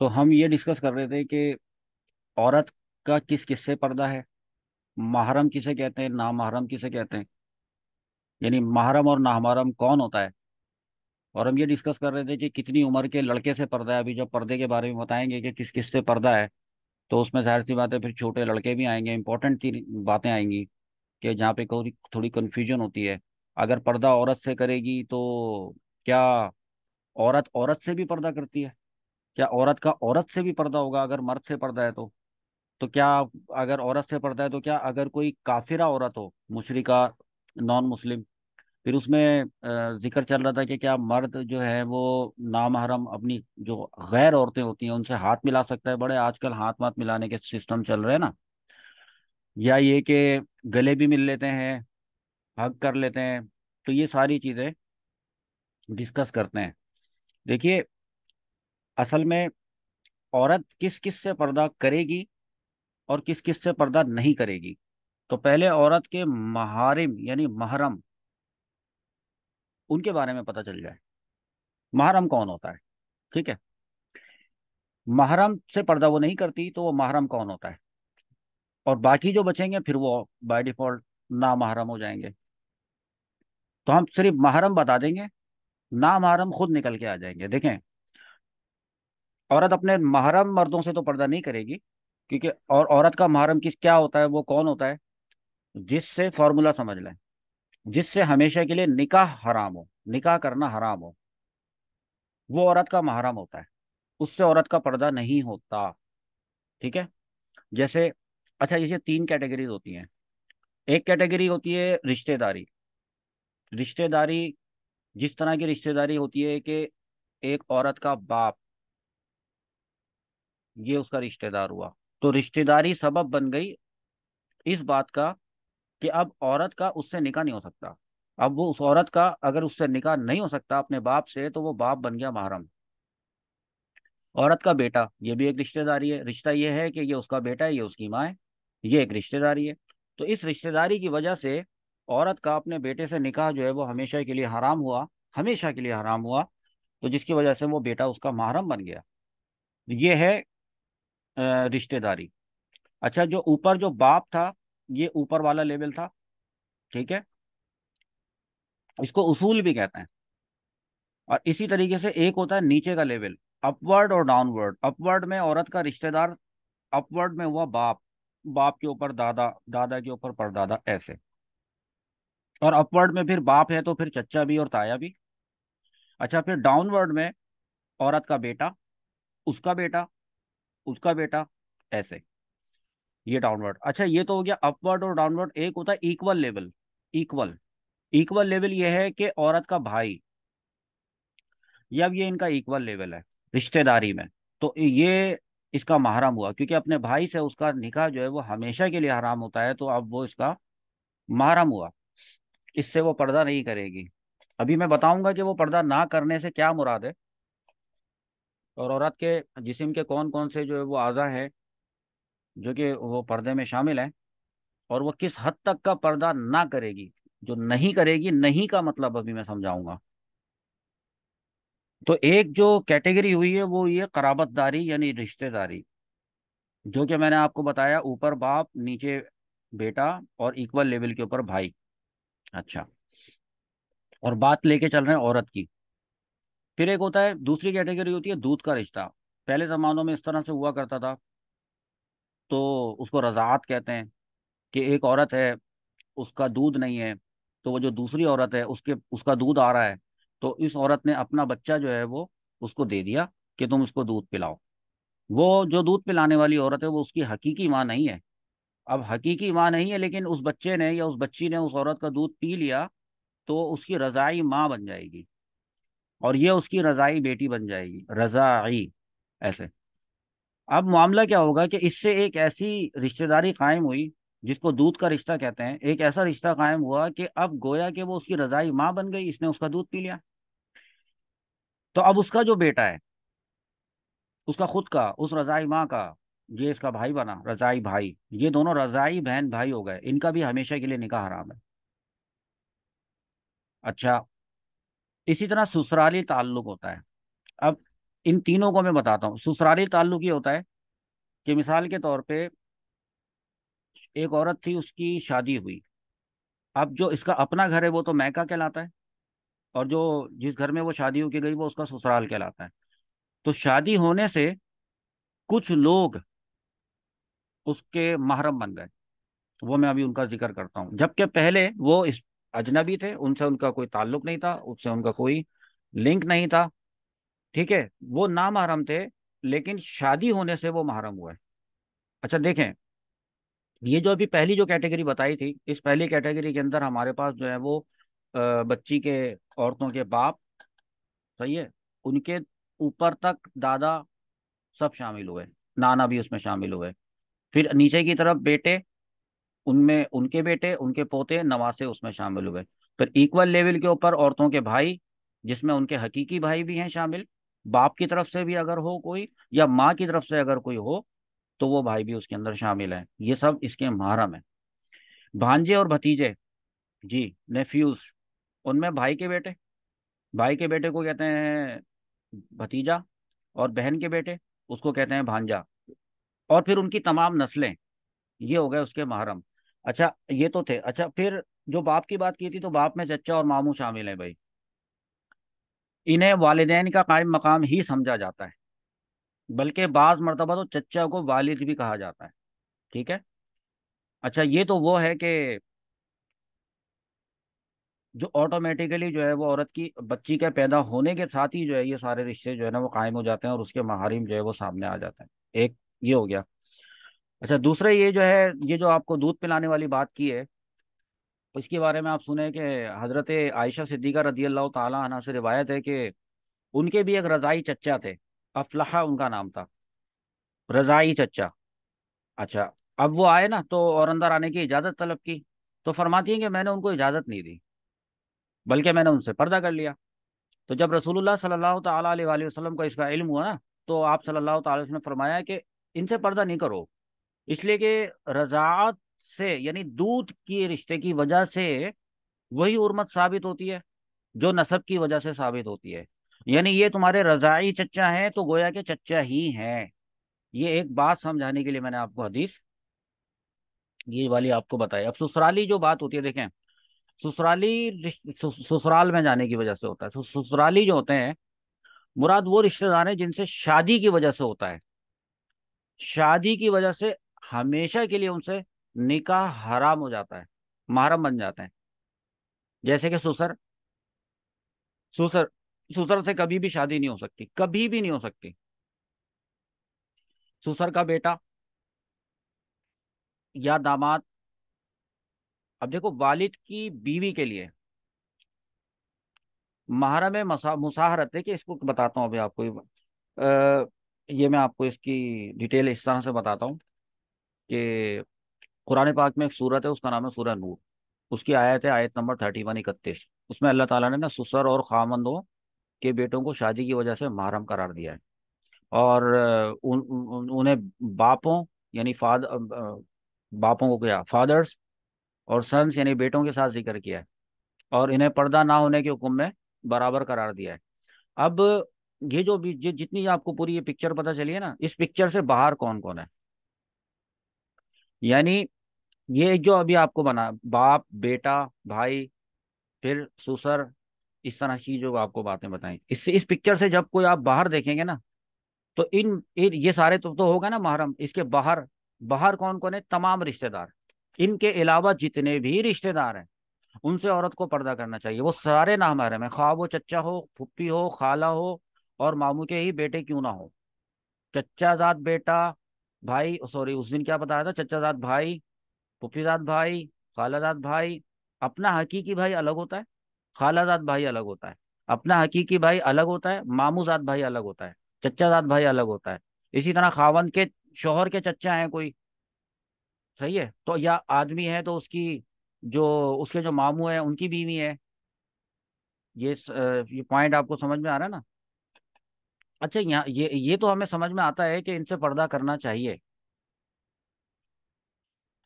तो हम ये डिस्कस कर रहे थे कि औरत का किस किससे पर्दा है महरम किसे कहते हैं नामहरम किसे कहते हैं यानी महरम और महरम कौन होता है और हम ये डिस्कस कर रहे थे कि कितनी उम्र के लड़के से पर्दा है अभी जब पर्दे के बारे में बताएंगे कि किस किस से पर्दा है तो उसमें जाहिर सी बात है फिर छोटे लड़के भी आएंगे इंपॉर्टेंट बातें आएंगी कि जहाँ पे कोई थोड़ी कन्फ्यूजन होती है अगर पर्दा औरत से करेगी तो क्या औरत औरत से भी पर्दा करती है क्या औरत का औरत से भी पर्दा होगा अगर मर्द से पर्दा है तो तो क्या अगर औरत से पर्दा है तो क्या अगर कोई काफिरा औरत हो मुशरिका नॉन मुस्लिम फिर उसमें जिक्र चल रहा था कि क्या मर्द जो है वो नामहरम अपनी जो गैर औरतें होती हैं उनसे हाथ मिला सकता है बड़े आजकल हाथ वाथ मिलाने के सिस्टम चल रहे हैं ना या ये कि गले भी मिल लेते हैं हग कर लेते हैं तो ये सारी चीज़ें डिस्कस करते हैं देखिए असल में औरत किस किस से पर्दा करेगी और किस किस से पर्दा नहीं करेगी तो पहले औरत के महारिम यानी महरम उनके बारे में पता चल जाए महरम कौन होता है ठीक है महरम से पर्दा वो नहीं करती तो वो महरम कौन होता है और बाकी जो बचेंगे फिर वो बाय डिफॉल्ट ना महरम हो जाएंगे तो हम सिर्फ महरम बता देंगे ना महरम खुद निकल के आ जाएंगे देखें औरत अपने महरम मर्दों से तो पर्दा नहीं करेगी क्योंकि और औरत का महरम किस क्या होता है वो कौन होता है जिससे फॉर्मूला समझ लें जिससे हमेशा के लिए निकाह हराम हो निकाह करना हराम हो वो औरत का महरम होता है उससे औरत का पर्दा नहीं होता ठीक है जैसे अच्छा जैसे तीन कैटेगरीज होती हैं एक कैटेगरी होती है रिश्तेदारी रिश्तेदारी जिस तरह की रिश्तेदारी होती है कि एक औरत का बाप ये उसका रिश्तेदार हुआ तो रिश्तेदारी सबब बन गई इस बात का कि अब औरत का उससे निकाह नहीं हो सकता अब वो उस औरत का अगर उससे निकाह नहीं हो सकता अपने बाप से तो वो बाप बन गया महरम औरत का बेटा ये भी एक रिश्तेदारी है रिश्ता ये है कि ये उसका बेटा है ये उसकी माँ है ये एक रिश्तेदारी है तो इस रिश्तेदारी की वजह से औरत का अपने बेटे से निकाह जो है वो हमेशा के लिए हराम हुआ हमेशा के लिए हराम हुआ तो जिसकी वजह से वो बेटा उसका महरम बन गया ये है रिश्तेदारी अच्छा जो ऊपर जो बाप था ये ऊपर वाला लेवल था ठीक है इसको उसूल भी कहते हैं और इसी तरीके से एक होता है नीचे का लेवल अपवर्ड और डाउनवर्ड अपवर्ड में औरत का रिश्तेदार अपवर्ड में हुआ बाप बाप के ऊपर दादा दादा के ऊपर परदादा ऐसे और अपवर्ड में फिर बाप है तो फिर चचा भी और ताया भी अच्छा फिर डाउनवर्ड में औरत का बेटा उसका बेटा उसका बेटा ऐसे ये डाउनवर्ड अच्छा ये तो हो गया अपवर्ड और डाउनवर्ड एक होता है equal level equal equal level ये है कि औरत का भाई अब ये इनका इक्वल लेवल है रिश्तेदारी में तो ये इसका महरम हुआ क्योंकि अपने भाई से उसका निकाह जो है वो हमेशा के लिए हराम होता है तो अब वो इसका महरम हुआ इससे वो पर्दा नहीं करेगी अभी मैं बताऊंगा कि वो पर्दा ना करने से क्या मुराद है और औरत के जिसम के कौन कौन से जो है वो अज़ा है जो कि वो पर्दे में शामिल है और वो किस हद तक का पर्दा ना करेगी जो नहीं करेगी नहीं का मतलब अभी मैं समझाऊंगा तो एक जो कैटेगरी हुई है वो ये कराबतदारी यानी रिश्तेदारी जो कि मैंने आपको बताया ऊपर बाप नीचे बेटा और इक्वल लेवल के ऊपर भाई अच्छा और बात लेके चल रहे हैं औरत की फिर एक होता है दूसरी कैटेगरी होती है दूध का रिश्ता पहले ज़मानों में इस तरह से हुआ करता था तो उसको रजात कहते हैं कि एक औरत है उसका दूध नहीं है तो वो जो दूसरी औरत है उसके उसका दूध आ रहा है तो इस औरत ने अपना बच्चा जो है वो उसको दे दिया कि तुम उसको दूध पिलाओ वो जो दूध पिलाने वाली औरत है वो उसकी हकीकी माँ नहीं है अब हकीकी माँ नहीं है लेकिन उस बच्चे ने या उस बच्ची ने उस औरत का दूध पी लिया तो उसकी रज़ाई माँ बन जाएगी और ये उसकी रज़ाई बेटी बन जाएगी रज़ाई ऐसे अब मामला क्या होगा कि इससे एक ऐसी रिश्तेदारी कायम हुई जिसको दूध का रिश्ता कहते हैं एक ऐसा रिश्ता कायम हुआ कि अब गोया कि वो उसकी रजाई माँ बन गई इसने उसका दूध पी लिया तो अब उसका जो बेटा है उसका खुद का उस रजाई माँ का ये इसका भाई बना रजाई भाई ये दोनों रजाई बहन भाई हो गए इनका भी हमेशा के लिए निकाह हराम है अच्छा इसी तरह ससुराली ताल्लुक होता है अब इन तीनों को मैं बताता हूँ ससुराली ताल्लुक ये होता है कि मिसाल के तौर पे एक औरत थी उसकी शादी हुई अब जो इसका अपना घर है वो तो मैका कहलाता है और जो जिस घर में वो शादी होके गई वो उसका ससुराल कहलाता है तो शादी होने से कुछ लोग उसके महरम बन गए वो मैं अभी उनका जिक्र करता हूँ जबकि पहले वो इस अजनबी थे उनसे उनका कोई ताल्लुक नहीं था उससे उनका कोई लिंक नहीं था ठीक है वो ना महरम थे लेकिन शादी होने से वो महरम हुए अच्छा देखें ये जो अभी पहली जो कैटेगरी बताई थी इस पहली कैटेगरी के अंदर हमारे पास जो है वो बच्ची के औरतों के बाप सही है उनके ऊपर तक दादा सब शामिल हुए नाना भी उसमें शामिल हुए फिर नीचे की तरफ बेटे उनमें उनके बेटे उनके पोते नवासे उसमें शामिल हुए फिर इक्वल लेवल के ऊपर औरतों के भाई जिसमें उनके हकीकी भाई भी हैं शामिल बाप की तरफ से भी अगर हो कोई या माँ की तरफ से अगर कोई हो तो वो भाई भी उसके अंदर शामिल है ये सब इसके महरम है भांजे और भतीजे जी नेफ्यूज उनमें भाई के बेटे भाई के बेटे को कहते हैं भतीजा और बहन के बेटे उसको कहते हैं भांजा और फिर उनकी तमाम नस्लें ये हो गए उसके महरम अच्छा ये तो थे अच्छा फिर जो बाप की बात की थी तो बाप में चचा और मामू शामिल है भाई इन्हें वालदेन का कायम मकाम ही समझा जाता है बल्कि बाज़ मरतबा तो चचा को वालिद भी कहा जाता है ठीक है अच्छा ये तो वो है कि जो ऑटोमेटिकली जो है वो औरत की बच्ची के पैदा होने के साथ ही जो है ये सारे रिश्ते जो है ना वो कायम हो जाते हैं और उसके महारिम जो है वो सामने आ जाते हैं एक ये हो गया अच्छा दूसरा ये जो है ये जो आपको दूध पिलाने वाली बात की है इसके बारे में आप सुने कि हज़रत आयशा सिद्दीक़ा रदी अल्लाह तला से रिवायत है कि उनके भी एक रज़ाई चचा थे अफलाहा उनका नाम था रज़ाई चचा अच्छा अब वो आए ना तो और अंदर आने की इजाज़त तलब की तो फरमाती हैं कि मैंने उनको इजाज़त नहीं दी बल्कि मैंने उनसे पर्दा कर लिया तो जब रसूल सल्लल्लाहु तसलम वसल्लम इसका इल्म हुआ ना तो आप सल्लल्लाहु अलैहि वसल्लम ने फरमाया कि इनसे पर्दा नहीं करो इसलिए कि रजात से यानी दूध की रिश्ते की वजह से वही उर्मत साबित होती है जो नसब की वजह से साबित होती है यानी ये तुम्हारे रजाई चच्चा हैं तो गोया के चच्चा ही हैं ये एक बात समझाने के लिए मैंने आपको हदीस ये वाली आपको बताई अब ससुराली जो बात होती है देखें ससुराली ससुराल में जाने की वजह से होता है ससुराली जो होते हैं मुराद वो रिश्तेदार हैं जिनसे शादी की वजह से होता है शादी की वजह से हमेशा के लिए उनसे निकाह हराम हो जाता है महरम बन जाते हैं जैसे कि सुसर सुसर सुसर से कभी भी शादी नहीं हो सकती कभी भी नहीं हो सकती सुसर का बेटा या दामाद अब देखो वालिद की बीवी के लिए महरम मुसाहरत है कि इसको बताता हूँ अभी आपको ये, आ, ये मैं आपको इसकी डिटेल इस तरह से बताता हूँ कि कुरान पाक में एक सूरत है उसका नाम है सूरह नूर उसकी आयत है आयत नंबर थर्टी वन इकतीस उसमें अल्लाह ताला ने ना सुसर और खामंदों के बेटों को शादी की वजह से महरम करार दिया है और उन, उन, उन्हें बापों यानी फाद बापों को क्या फादर्स और सन्स यानी बेटों के साथ जिक्र किया है और इन्हें पर्दा ना होने के हुक्म में बराबर करार दिया है अब ये जो भी ये जितनी आपको पूरी ये पिक्चर पता चली है ना इस पिक्चर से बाहर कौन कौन है यानी ये जो अभी आपको बना बाप बेटा भाई फिर सुसर इस तरह की जो आपको बातें बताई इससे इस पिक्चर से जब कोई आप बाहर देखेंगे ना तो इन, इन ये सारे तो, तो होगा ना महरम इसके बाहर बाहर कौन कौन है तमाम रिश्तेदार इनके अलावा जितने भी रिश्तेदार हैं उनसे औरत को पर्दा करना चाहिए वो सारे नामहरम है खा वो चचा हो फुप्पी हो खाला हो और मामू के ही बेटे क्यों ना हो चचाजाद जात बेटा भाई सॉरी उस दिन क्या बताया था चचाजाद भाई पुफीजाद भाई दाद भाई अपना हकीकी भाई अलग होता है खालाजाद भाई अलग होता है अपना हकीकी भाई अलग होता है मामूजाद भाई अलग होता है चचाजाद भाई अलग होता है इसी तरह खावन के शोहर के चचा हैं कोई सही है तो या आदमी है तो उसकी जो उसके जो मामू है उनकी बीवी है ये ये पॉइंट आपको समझ में आ रहा है ना अच्छा यहाँ ये ये तो हमें समझ में आता है कि इनसे पर्दा करना चाहिए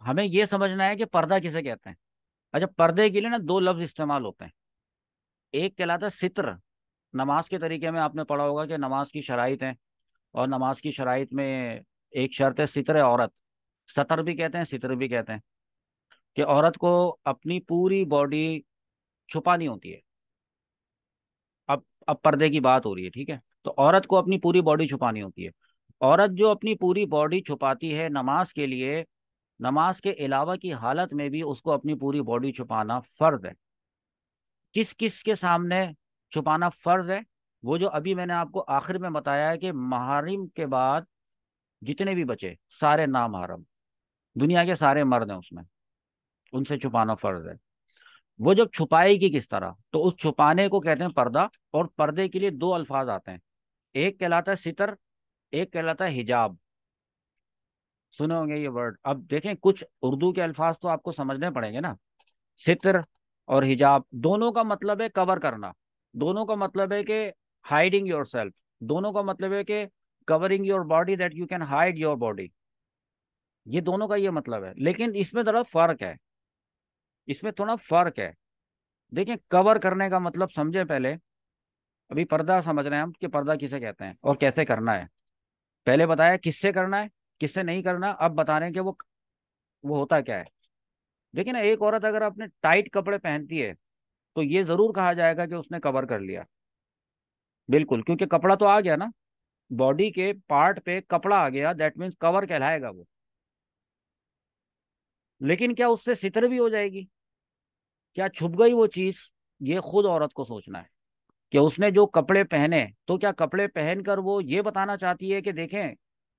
हमें ये समझना है कि पर्दा किसे कहते हैं अच्छा पर्दे के लिए ना दो लफ्ज इस्तेमाल होते हैं एक कहलाता है सित्र नमाज के तरीके में आपने पढ़ा होगा कि नमाज की शराइत है और नमाज की शराइत में एक शर्त है सित्र औरत सतर भी कहते हैं सित्र भी कहते हैं कि औरत को अपनी पूरी बॉडी छुपानी होती है अब अब पर्दे की बात हो रही है ठीक है तो औरत को अपनी पूरी बॉडी छुपानी होती है औरत जो अपनी पूरी बॉडी छुपाती है नमाज के लिए नमाज के अलावा की हालत में भी उसको अपनी पूरी बॉडी छुपाना फ़र्ज है किस किस के सामने छुपाना फ़र्ज है वो जो अभी मैंने आपको आखिर में बताया है कि महारिम के बाद जितने भी बचे सारे नामहरम दुनिया के सारे मर्द हैं उसमें उनसे छुपाना फ़र्ज है वो जब छुपाएगी किस तरह तो उस छुपाने को कहते हैं पर्दा और पर्दे के लिए दो अल्फाज आते हैं एक कहलाता है सितर एक कहलाता है हिजाब सुने होंगे ये वर्ड अब देखें कुछ उर्दू के अल्फाज तो आपको समझने पड़ेंगे ना सितर और हिजाब दोनों का मतलब है कवर करना दोनों का मतलब है कि हाइडिंग योर सेल्फ दोनों का मतलब है कि covering your body that you can hide your body ये दोनों का ये मतलब है लेकिन इसमें थोड़ा फर्क है इसमें थोड़ा फर्क है देखें कवर करने का मतलब समझे पहले अभी पर्दा समझ रहे हैं हम कि पर्दा किसे कहते हैं और कैसे करना है पहले बताया किससे करना है किससे नहीं करना अब बता रहे हैं कि वो वो होता क्या है देखिए ना एक औरत अगर अपने टाइट कपड़े पहनती है तो ये जरूर कहा जाएगा कि उसने कवर कर लिया बिल्कुल क्योंकि कपड़ा तो आ गया ना बॉडी के पार्ट पे कपड़ा आ गया दैट मीन्स कवर कहलाएगा वो लेकिन क्या उससे सितर भी हो जाएगी क्या छुप गई वो चीज ये खुद औरत को सोचना है कि उसने जो कपड़े पहने तो क्या कपड़े पहनकर वो ये बताना चाहती है कि देखें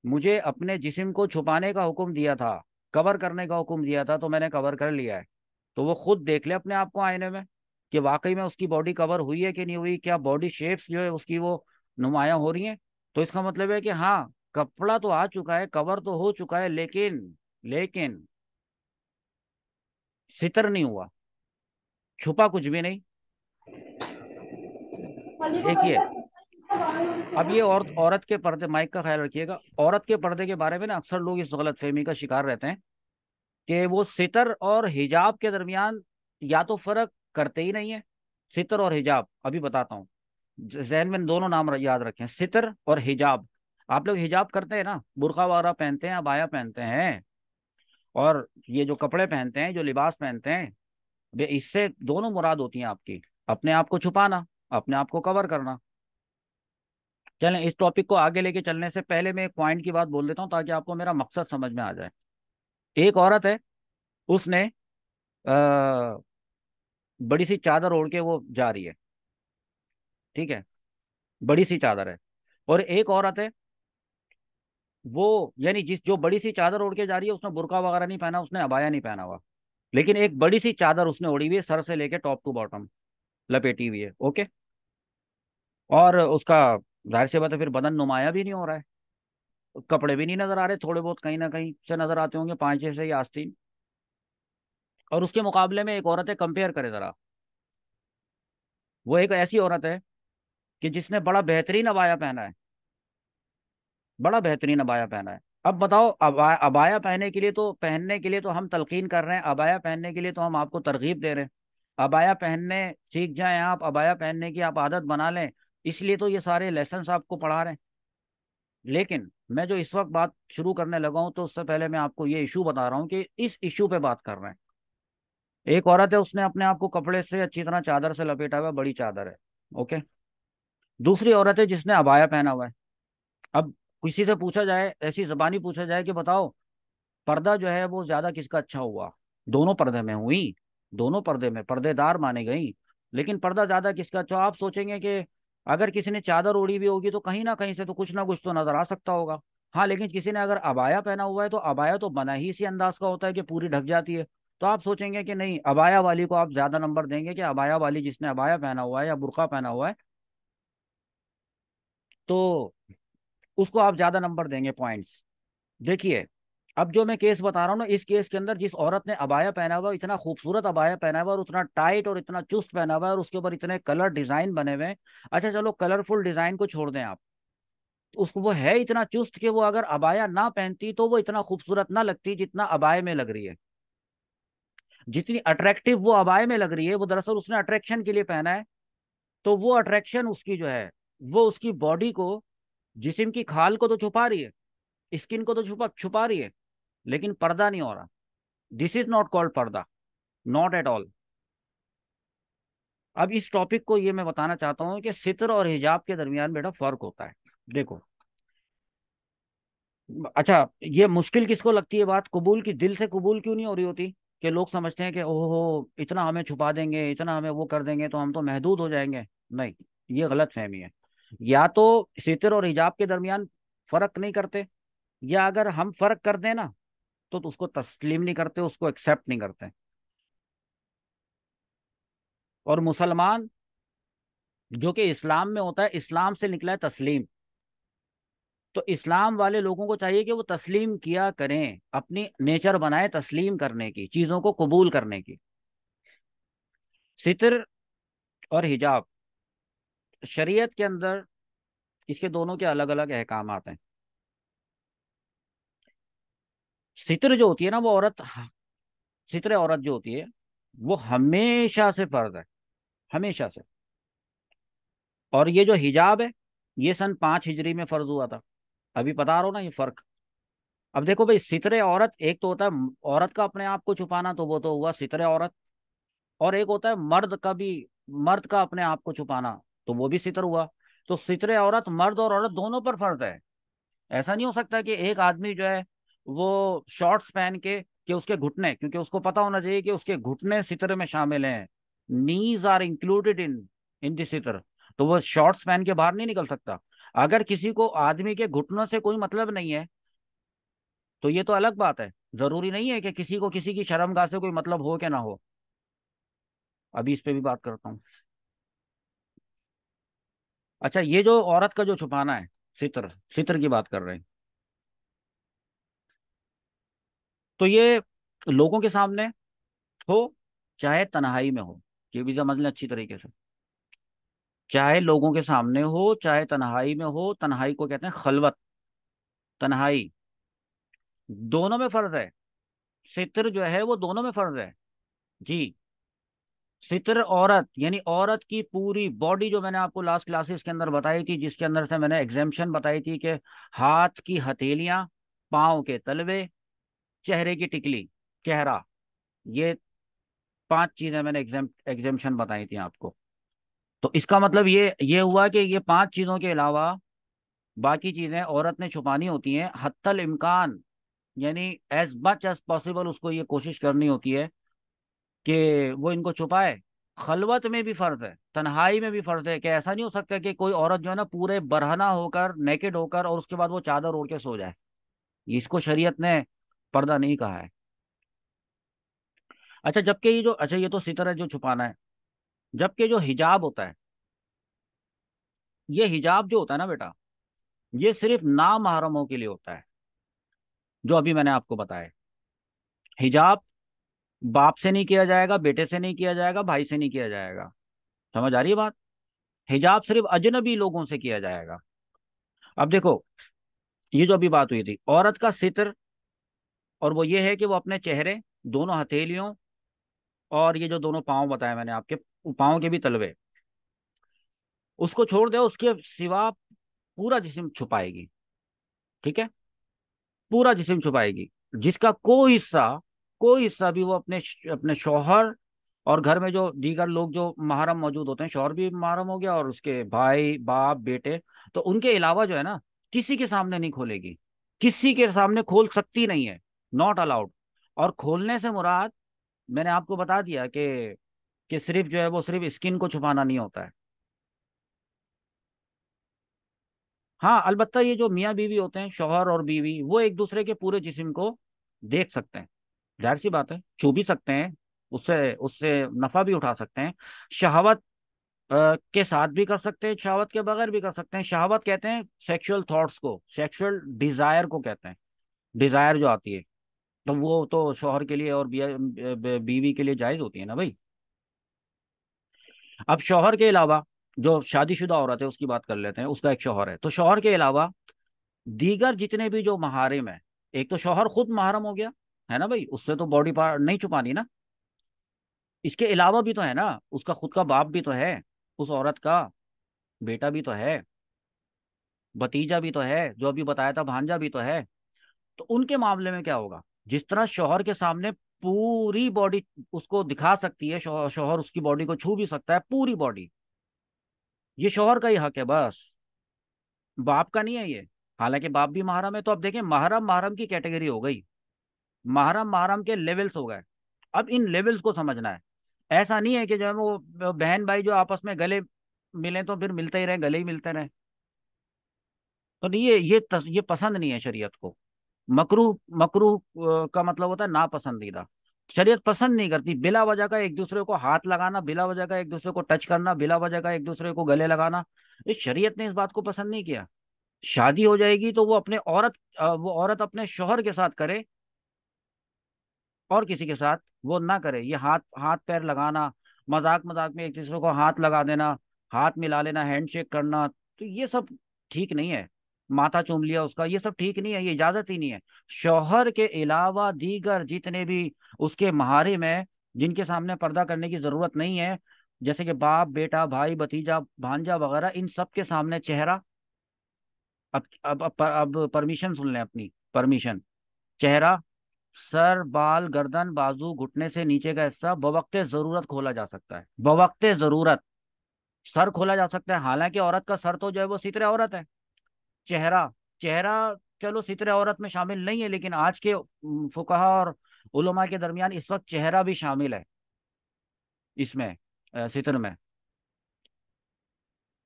मुझे अपने जिस्म को छुपाने का हुक्म दिया था कवर करने का हुक्म दिया था तो मैंने कवर कर लिया है तो वो खुद देख ले अपने आप को आईने में कि वाकई में उसकी बॉडी कवर हुई है कि नहीं हुई क्या बॉडी शेप्स जो है उसकी वो नुमाया हो रही हैं तो इसका मतलब है कि हाँ कपड़ा तो आ चुका है कवर तो हो चुका है लेकिन लेकिन सितर नहीं हुआ छुपा कुछ भी नहीं देखिए अब ये औरत औरत के पर्दे माइक का ख्याल रखिएगा औरत के पर्दे के बारे में ना अक्सर लोग इस गलत फहमी का शिकार रहते हैं कि वो सितर और हिजाब के दरमियान या तो फर्क करते ही नहीं है सितर और हिजाब अभी बताता हूँ जहन में दोनों नाम याद रखें सितर और हिजाब आप लोग हिजाब करते हैं ना बुरख़ा वगैरह पहनते हैं अबाया पहनते हैं और ये जो कपड़े पहनते हैं जो लिबास पहनते हैं इससे दोनों मुराद होती हैं आपकी अपने आप को छुपाना अपने आप को कवर करना चलें इस टॉपिक को आगे लेके चलने से पहले मैं एक पॉइंट की बात बोल देता हूँ ताकि आपको मेरा मकसद समझ में आ जाए एक औरत है उसने आ, बड़ी सी चादर ओढ़ के वो जा रही है ठीक है बड़ी सी चादर है और एक औरत है वो यानी जिस जो बड़ी सी चादर ओढ़ के जा रही है उसने बुरका वगैरह नहीं पहना उसने अबाया नहीं पहना हुआ लेकिन एक बड़ी सी चादर उसने ओढ़ी हुई है सर से लेके टॉप टू बॉटम लपेटी हुई है ओके और उसका जाहिर सी बात है फिर बदन नुमाया भी नहीं हो रहा है कपड़े भी नहीं नजर आ रहे थोड़े बहुत कहीं ना कहीं से नजर आते होंगे पाँच छः से या आस्तीन और उसके मुकाबले में एक औरत है कंपेयर करे ज़रा वो एक ऐसी औरत है कि जिसने बड़ा बेहतरीन अबाया पहना है बड़ा बेहतरीन अबाया पहना है अब बताओ अबा, अबाया पहने के लिए तो पहनने के लिए तो हम तलकीन कर रहे हैं अबाया पहनने के लिए तो हम आपको तरगीब दे रहे हैं अबाया पहनने सीख जाएं आप अबाया पहनने की आप आदत बना लें इसलिए तो ये सारे लेसन आपको पढ़ा रहे हैं लेकिन मैं जो इस वक्त बात शुरू करने लगा हूँ तो उससे पहले मैं आपको ये इशू बता रहा हूँ कि इस इशू पे बात कर रहे हैं एक औरत है उसने अपने आप को कपड़े से अच्छी तरह चादर से लपेटा हुआ बड़ी चादर है ओके दूसरी औरत है जिसने अबाया पहना हुआ है अब किसी से पूछा जाए ऐसी जबानी पूछा जाए कि बताओ पर्दा जो है वो ज्यादा किसका अच्छा हुआ दोनों पर्दे में हुई दोनों पर्दे में पर्देदार माने गई लेकिन पर्दा ज्यादा किसका अच्छा आप सोचेंगे कि अगर किसी ने चादर ओढ़ी भी होगी तो कहीं ना कहीं से तो कुछ ना कुछ तो नजर आ सकता होगा हाँ लेकिन किसी ने अगर अबाया पहना हुआ है तो अबाया तो बना ही इसी अंदाज का होता है कि पूरी ढक जाती है तो आप सोचेंगे कि नहीं अबाया वाली को आप ज्यादा नंबर देंगे कि अबाया वाली जिसने अबाया पहना हुआ है या बुरखा पहना हुआ है तो उसको आप ज्यादा नंबर देंगे पॉइंट्स देखिए अब जो मैं केस बता रहा हूँ ना इस केस के अंदर जिस औरत ने अबाया पहना हुआ इतना खूबसूरत अबाया पहना हुआ और उतना टाइट और इतना चुस्त पहना हुआ है और उसके ऊपर इतने कलर डिजाइन बने हुए हैं अच्छा चलो कलरफुल डिजाइन को छोड़ दें आप उसको वो है इतना चुस्त कि वो अगर अबाया ना पहनती तो वो इतना खूबसूरत ना लगती जितना अबाय में लग रही है जितनी अट्रैक्टिव वो अबाए में लग रही है वो दरअसल उसने अट्रैक्शन के लिए पहना है तो वो अट्रैक्शन उसकी जो है वो उसकी बॉडी को जिसम की खाल को तो छुपा रही है स्किन को तो छुपा छुपा रही है लेकिन पर्दा नहीं हो रहा this is not called purdah not at all अब इस टॉपिक को ये मैं बताना चाहता हूं कि सितर और हिजाब के दरमियान बेटा फर्क होता है देखो अच्छा ये मुश्किल किसको लगती है बात कबूल की दिल से कबूल क्यों नहीं हो रही होती कि लोग समझते हैं कि ओहो इतना हमें छुपा देंगे इतना हमें वो कर देंगे तो हम तो महदूद हो जाएंगे नहीं ये गलत फहमी है या तो सितर और हिजाब के दरमियान फर्क नहीं करते या अगर हम फर्क कर दें ना तो, तो उसको तस्लीम नहीं करते उसको एक्सेप्ट नहीं करते और मुसलमान जो कि इस्लाम में होता है इस्लाम से निकला है तस्लीम तो इस्लाम वाले लोगों को चाहिए कि वो तस्लीम किया करें अपनी नेचर बनाए तस्लीम करने की चीज़ों को कबूल करने की सितर और हिजाब शरीयत के अंदर इसके दोनों के अलग अलग अहकाम हैं सितर जो होती है ना वो औरत हाँ, सितर औरत जो होती है वो हमेशा से फर्ज है हमेशा से और ये जो हिजाब है ये सन पाँच हिजरी में फर्ज हुआ था अभी पता रहा हो ना ये फर्क अब देखो भाई सितरे औरत एक तो होता है औरत का अपने आप को छुपाना तो वो तो हुआ सितरे औरत और एक होता है मर्द का भी मर्द का अपने आप को छुपाना तो वो भी सितर हुआ तो सितरे औरत मर्द और औरत दोनों पर फर्ज है ऐसा नहीं हो सकता कि एक आदमी जो है वो शॉर्ट्स पहन के कि उसके घुटने क्योंकि उसको पता होना चाहिए कि उसके घुटने सितर में शामिल हैं knees are included in in this सितर तो वो शॉर्ट्स पहन के बाहर नहीं निकल सकता अगर किसी को आदमी के घुटनों से कोई मतलब नहीं है तो ये तो अलग बात है जरूरी नहीं है कि किसी को किसी की शर्मगाह से कोई मतलब हो क्या ना हो अभी इस पर भी बात करता हूँ अच्छा ये जो औरत का जो छुपाना है सितर सितर की बात कर रहे हैं तो ये लोगों के सामने हो चाहे तनहाई में हो ये भी समझ लें अच्छी तरीके से चाहे लोगों के सामने हो चाहे तन्हाई में हो तन्हाई को कहते हैं खलवत तन्हाई दोनों में फर्ज है सितर जो है वो दोनों में फर्ज है जी सितर औरत यानी औरत की पूरी बॉडी जो मैंने आपको लास्ट क्लासेस के अंदर बताई थी जिसके अंदर से मैंने एग्जेम्पन बताई थी कि हाथ की हथेलियां पाँव के तलवे चेहरे की टिकली चेहरा ये पांच चीजें मैंने एग्जाम एग्जामेशन बताई थी आपको तो इसका मतलब ये ये हुआ कि ये पांच चीज़ों के अलावा बाकी चीज़ें औरत ने छुपानी होती हैं हत्तल इम्कान यानी एज मच एज पॉसिबल उसको ये कोशिश करनी होती है कि वो इनको छुपाए खलवत में भी फ़र्ज है तन्हाई में भी फ़र्ज है कि ऐसा नहीं हो सकता कि कोई औरत जो है ना पूरे बरहना होकर नेकेड होकर और उसके बाद वो चादर ओढ़ के सो जाए इसको शरीयत ने पर्दा नहीं कहा है अच्छा जबकि ये जो अच्छा ये तो सितर है जो छुपाना है जबकि जो हिजाब होता है ये हिजाब जो होता है ना बेटा ये सिर्फ नामहरमों के लिए होता है जो अभी मैंने आपको बताया हिजाब बाप से नहीं किया जाएगा बेटे से नहीं किया जाएगा भाई से नहीं किया जाएगा समझ आ रही है बात हिजाब सिर्फ अजनबी लोगों से किया जाएगा अब देखो ये जो अभी बात हुई थी औरत का सितर और वो ये है कि वो अपने चेहरे दोनों हथेलियों और ये जो दोनों पाँव बताए मैंने आपके पाँव के भी तलवे उसको छोड़ दो उसके सिवा पूरा जिसम छुपाएगी ठीक है पूरा जिसम छुपाएगी जिसका कोई हिस्सा कोई हिस्सा भी वो अपने अपने शौहर और घर में जो दीगर लोग जो महरम मौजूद होते हैं शौहर भी महरम हो गया और उसके भाई बाप बेटे तो उनके अलावा जो है ना किसी के सामने नहीं खोलेगी किसी के सामने खोल सकती नहीं है नॉट अलाउड और खोलने से मुराद मैंने आपको बता दिया कि कि सिर्फ जो है वो सिर्फ स्किन को छुपाना नहीं होता है हाँ अलबत् ये जो मियाँ बीवी होते हैं शोहर और बीवी वो एक दूसरे के पूरे जिसम को देख सकते हैं जाहिर सी बात है छू भी सकते हैं उससे उससे नफा भी उठा सकते हैं शहावत के साथ भी कर सकते हैं शहावत के बगैर भी कर सकते हैं शहावत कहते हैं सेक्सुअल थॉट्स को सेक्सुअल डिज़ायर को कहते हैं डिज़ायर जो आती है तो वो तो शोहर के लिए और बीवी के लिए जायज़ होती है ना भाई अब शोहर के अलावा जो शादीशुदा औरत है उसकी बात कर लेते हैं उसका एक शोहर है तो शोहर के अलावा दीगर जितने भी जो महारिम है एक तो शोहर खुद महारम हो गया है ना भाई उससे तो बॉडी पार्ट नहीं छुपानी ना इसके अलावा भी तो है ना उसका खुद का बाप भी तो है उस औरत का बेटा भी तो है भतीजा भी तो है जो अभी बताया था भांजा भी तो है तो उनके मामले में क्या होगा जिस तरह शोहर के सामने पूरी बॉडी उसको दिखा सकती है शोहर, उसकी बॉडी को छू भी सकता है पूरी बॉडी ये शोहर का ही हक है बस बाप का नहीं है ये हालांकि बाप भी महरम है तो अब देखें महरम महरम की कैटेगरी हो गई महरम महरम के लेवल्स हो गए अब इन लेवल्स को समझना है ऐसा नहीं है कि जो है वो बहन भाई जो आपस में गले मिले तो फिर मिलते ही रहे गले ही मिलते रहे तो नहीं ये ये ये पसंद नहीं है शरीयत को मकरू मकरू का मतलब होता है नापसंदीदा शरीयत पसंद नहीं करती बिला वजह का एक दूसरे को हाथ लगाना बिला वजह का एक दूसरे को टच करना बिला वजह का एक दूसरे को गले लगाना इस शरीयत ने इस बात को पसंद नहीं किया शादी हो जाएगी तो वो अपने औरत वो औरत अपने शोहर के साथ करे और किसी के साथ वो ना करे ये हाथ हाथ पैर लगाना मजाक मजाक में एक दूसरे को हाथ लगा देना हाथ मिला लेना हैंडशेक करना तो ये सब ठीक नहीं है माथा चूम लिया उसका ये सब ठीक नहीं है ये इजाजत ही नहीं है शौहर के अलावा दीगर जितने भी उसके महारे में जिनके सामने पर्दा करने की जरूरत नहीं है जैसे कि बाप बेटा भाई भतीजा भांजा वगैरह इन सब के सामने चेहरा अब अब अब, अब परमिशन सुन लें अपनी परमिशन चेहरा सर बाल गर्दन बाजू घुटने से नीचे का हिस्सा बवक्ते जरूरत खोला जा सकता है बवक्ते जरूरत सर खोला जा सकता है हालांकि औरत का सर तो जो है वो सितरे औरत है चेहरा चेहरा चलो सितरे औरत में शामिल नहीं है लेकिन आज के फुकाहा और उलमा के दरमियान इस वक्त चेहरा भी शामिल है इसमें सितर में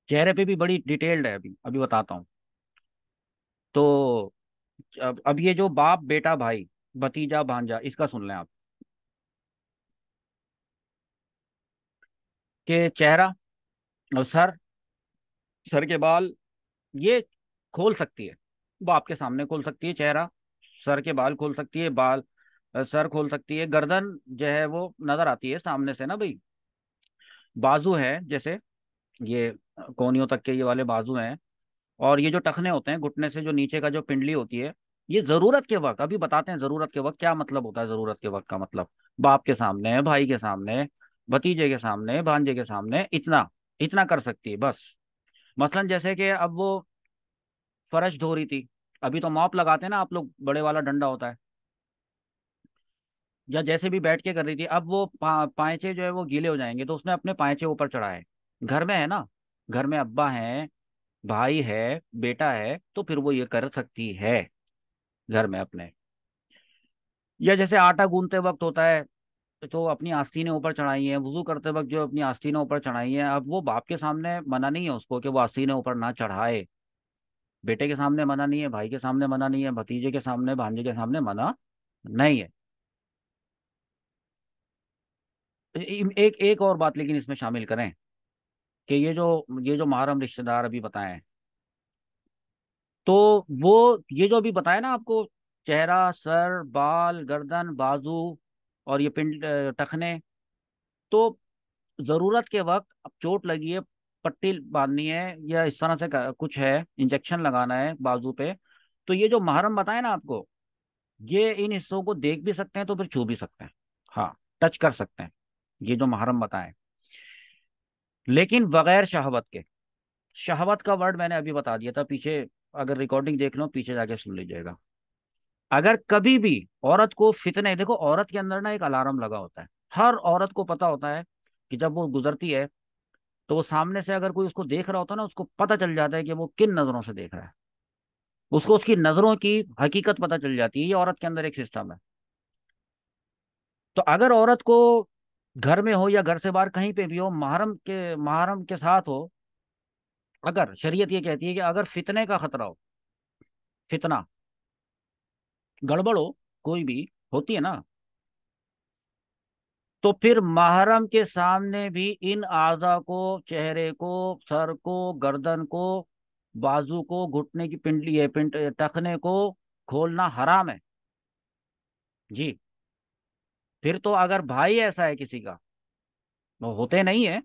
चेहरे पे भी बड़ी डिटेल्ड है अभी अभी बताता हूँ तो अब, अब ये जो बाप बेटा भाई भतीजा भांजा इसका सुन लें आप के चेहरा और सर सर के बाल ये खोल सकती है वो आपके सामने खोल सकती है चेहरा सर के बाल खोल सकती है बाल सर खोल सकती है गर्दन जो है वो नजर आती है सामने से ना भाई बाजू है जैसे ये कोनियों तक के ये वाले बाजू हैं और ये जो टखने होते हैं घुटने से जो नीचे का जो पिंडली होती है ये जरूरत के वक्त अभी बताते हैं जरूरत के वक्त क्या मतलब होता है जरूरत के वक्त का मतलब बाप के सामने भाई के सामने भतीजे के सामने भांजे के सामने इतना इतना कर सकती है बस मसलन जैसे कि अब वो फर्श धो रही थी अभी तो मॉप लगाते हैं ना आप लोग बड़े वाला डंडा होता है या जैसे भी बैठ के कर रही थी अब वो पा, पाएचे जो है वो गीले हो जाएंगे तो उसने अपने पाएचे ऊपर चढ़ाए घर में है ना घर में अब्बा है भाई है बेटा है तो फिर वो ये कर सकती है घर में अपने या जैसे आटा गूंदते वक्त होता है तो अपनी आस्तीनें ऊपर चढ़ाई है वजू करते वक्त जो अपनी आस्तीनें ऊपर चढ़ाई है अब वो बाप के सामने मना नहीं है उसको कि वो आस्तीनें ऊपर ना चढ़ाए बेटे के सामने मना नहीं है भाई के सामने मना नहीं है भतीजे के सामने भांजे के सामने मना नहीं है एक एक और बात लेकिन इसमें शामिल करें कि ये जो ये जो महरम रिश्तेदार अभी बताए तो वो ये जो अभी बताया ना आपको चेहरा सर बाल गर्दन बाजू और ये पिंड टखने तो ज़रूरत के वक्त अब चोट लगी है पट्टी बांधनी है या इस तरह से कुछ है इंजेक्शन लगाना है बाजू पे तो ये जो महरम बताए ना आपको ये इन हिस्सों को देख भी सकते हैं तो फिर छू भी सकते हैं हाँ टच कर सकते हैं ये जो महरम बताए लेकिन बगैर शहावत के शहावत का वर्ड मैंने अभी बता दिया था पीछे अगर रिकॉर्डिंग देख लो पीछे जाके सुन लीजिएगा अगर कभी भी औरत को फितने देखो औरत के अंदर ना एक अलार्म लगा होता है हर औरत को पता होता है कि जब वो गुजरती है तो वो सामने से अगर कोई उसको देख रहा होता ना उसको पता चल जाता है कि वो किन नज़रों से देख रहा है उसको उसकी नज़रों की हकीकत पता चल जाती है ये औरत के अंदर एक सिस्टम है तो अगर औरत को घर में हो या घर से बाहर कहीं पे भी हो महरम के महरम के साथ हो अगर शरीयत ये कहती है कि अगर फितने का खतरा हो फितना गड़बड़ हो कोई भी होती है ना तो फिर महरम के सामने भी इन आजा को चेहरे को सर को गर्दन को बाजू को घुटने की पिंडली है पिंड टखने को खोलना हराम है जी फिर तो अगर भाई ऐसा है किसी का वो होते नहीं है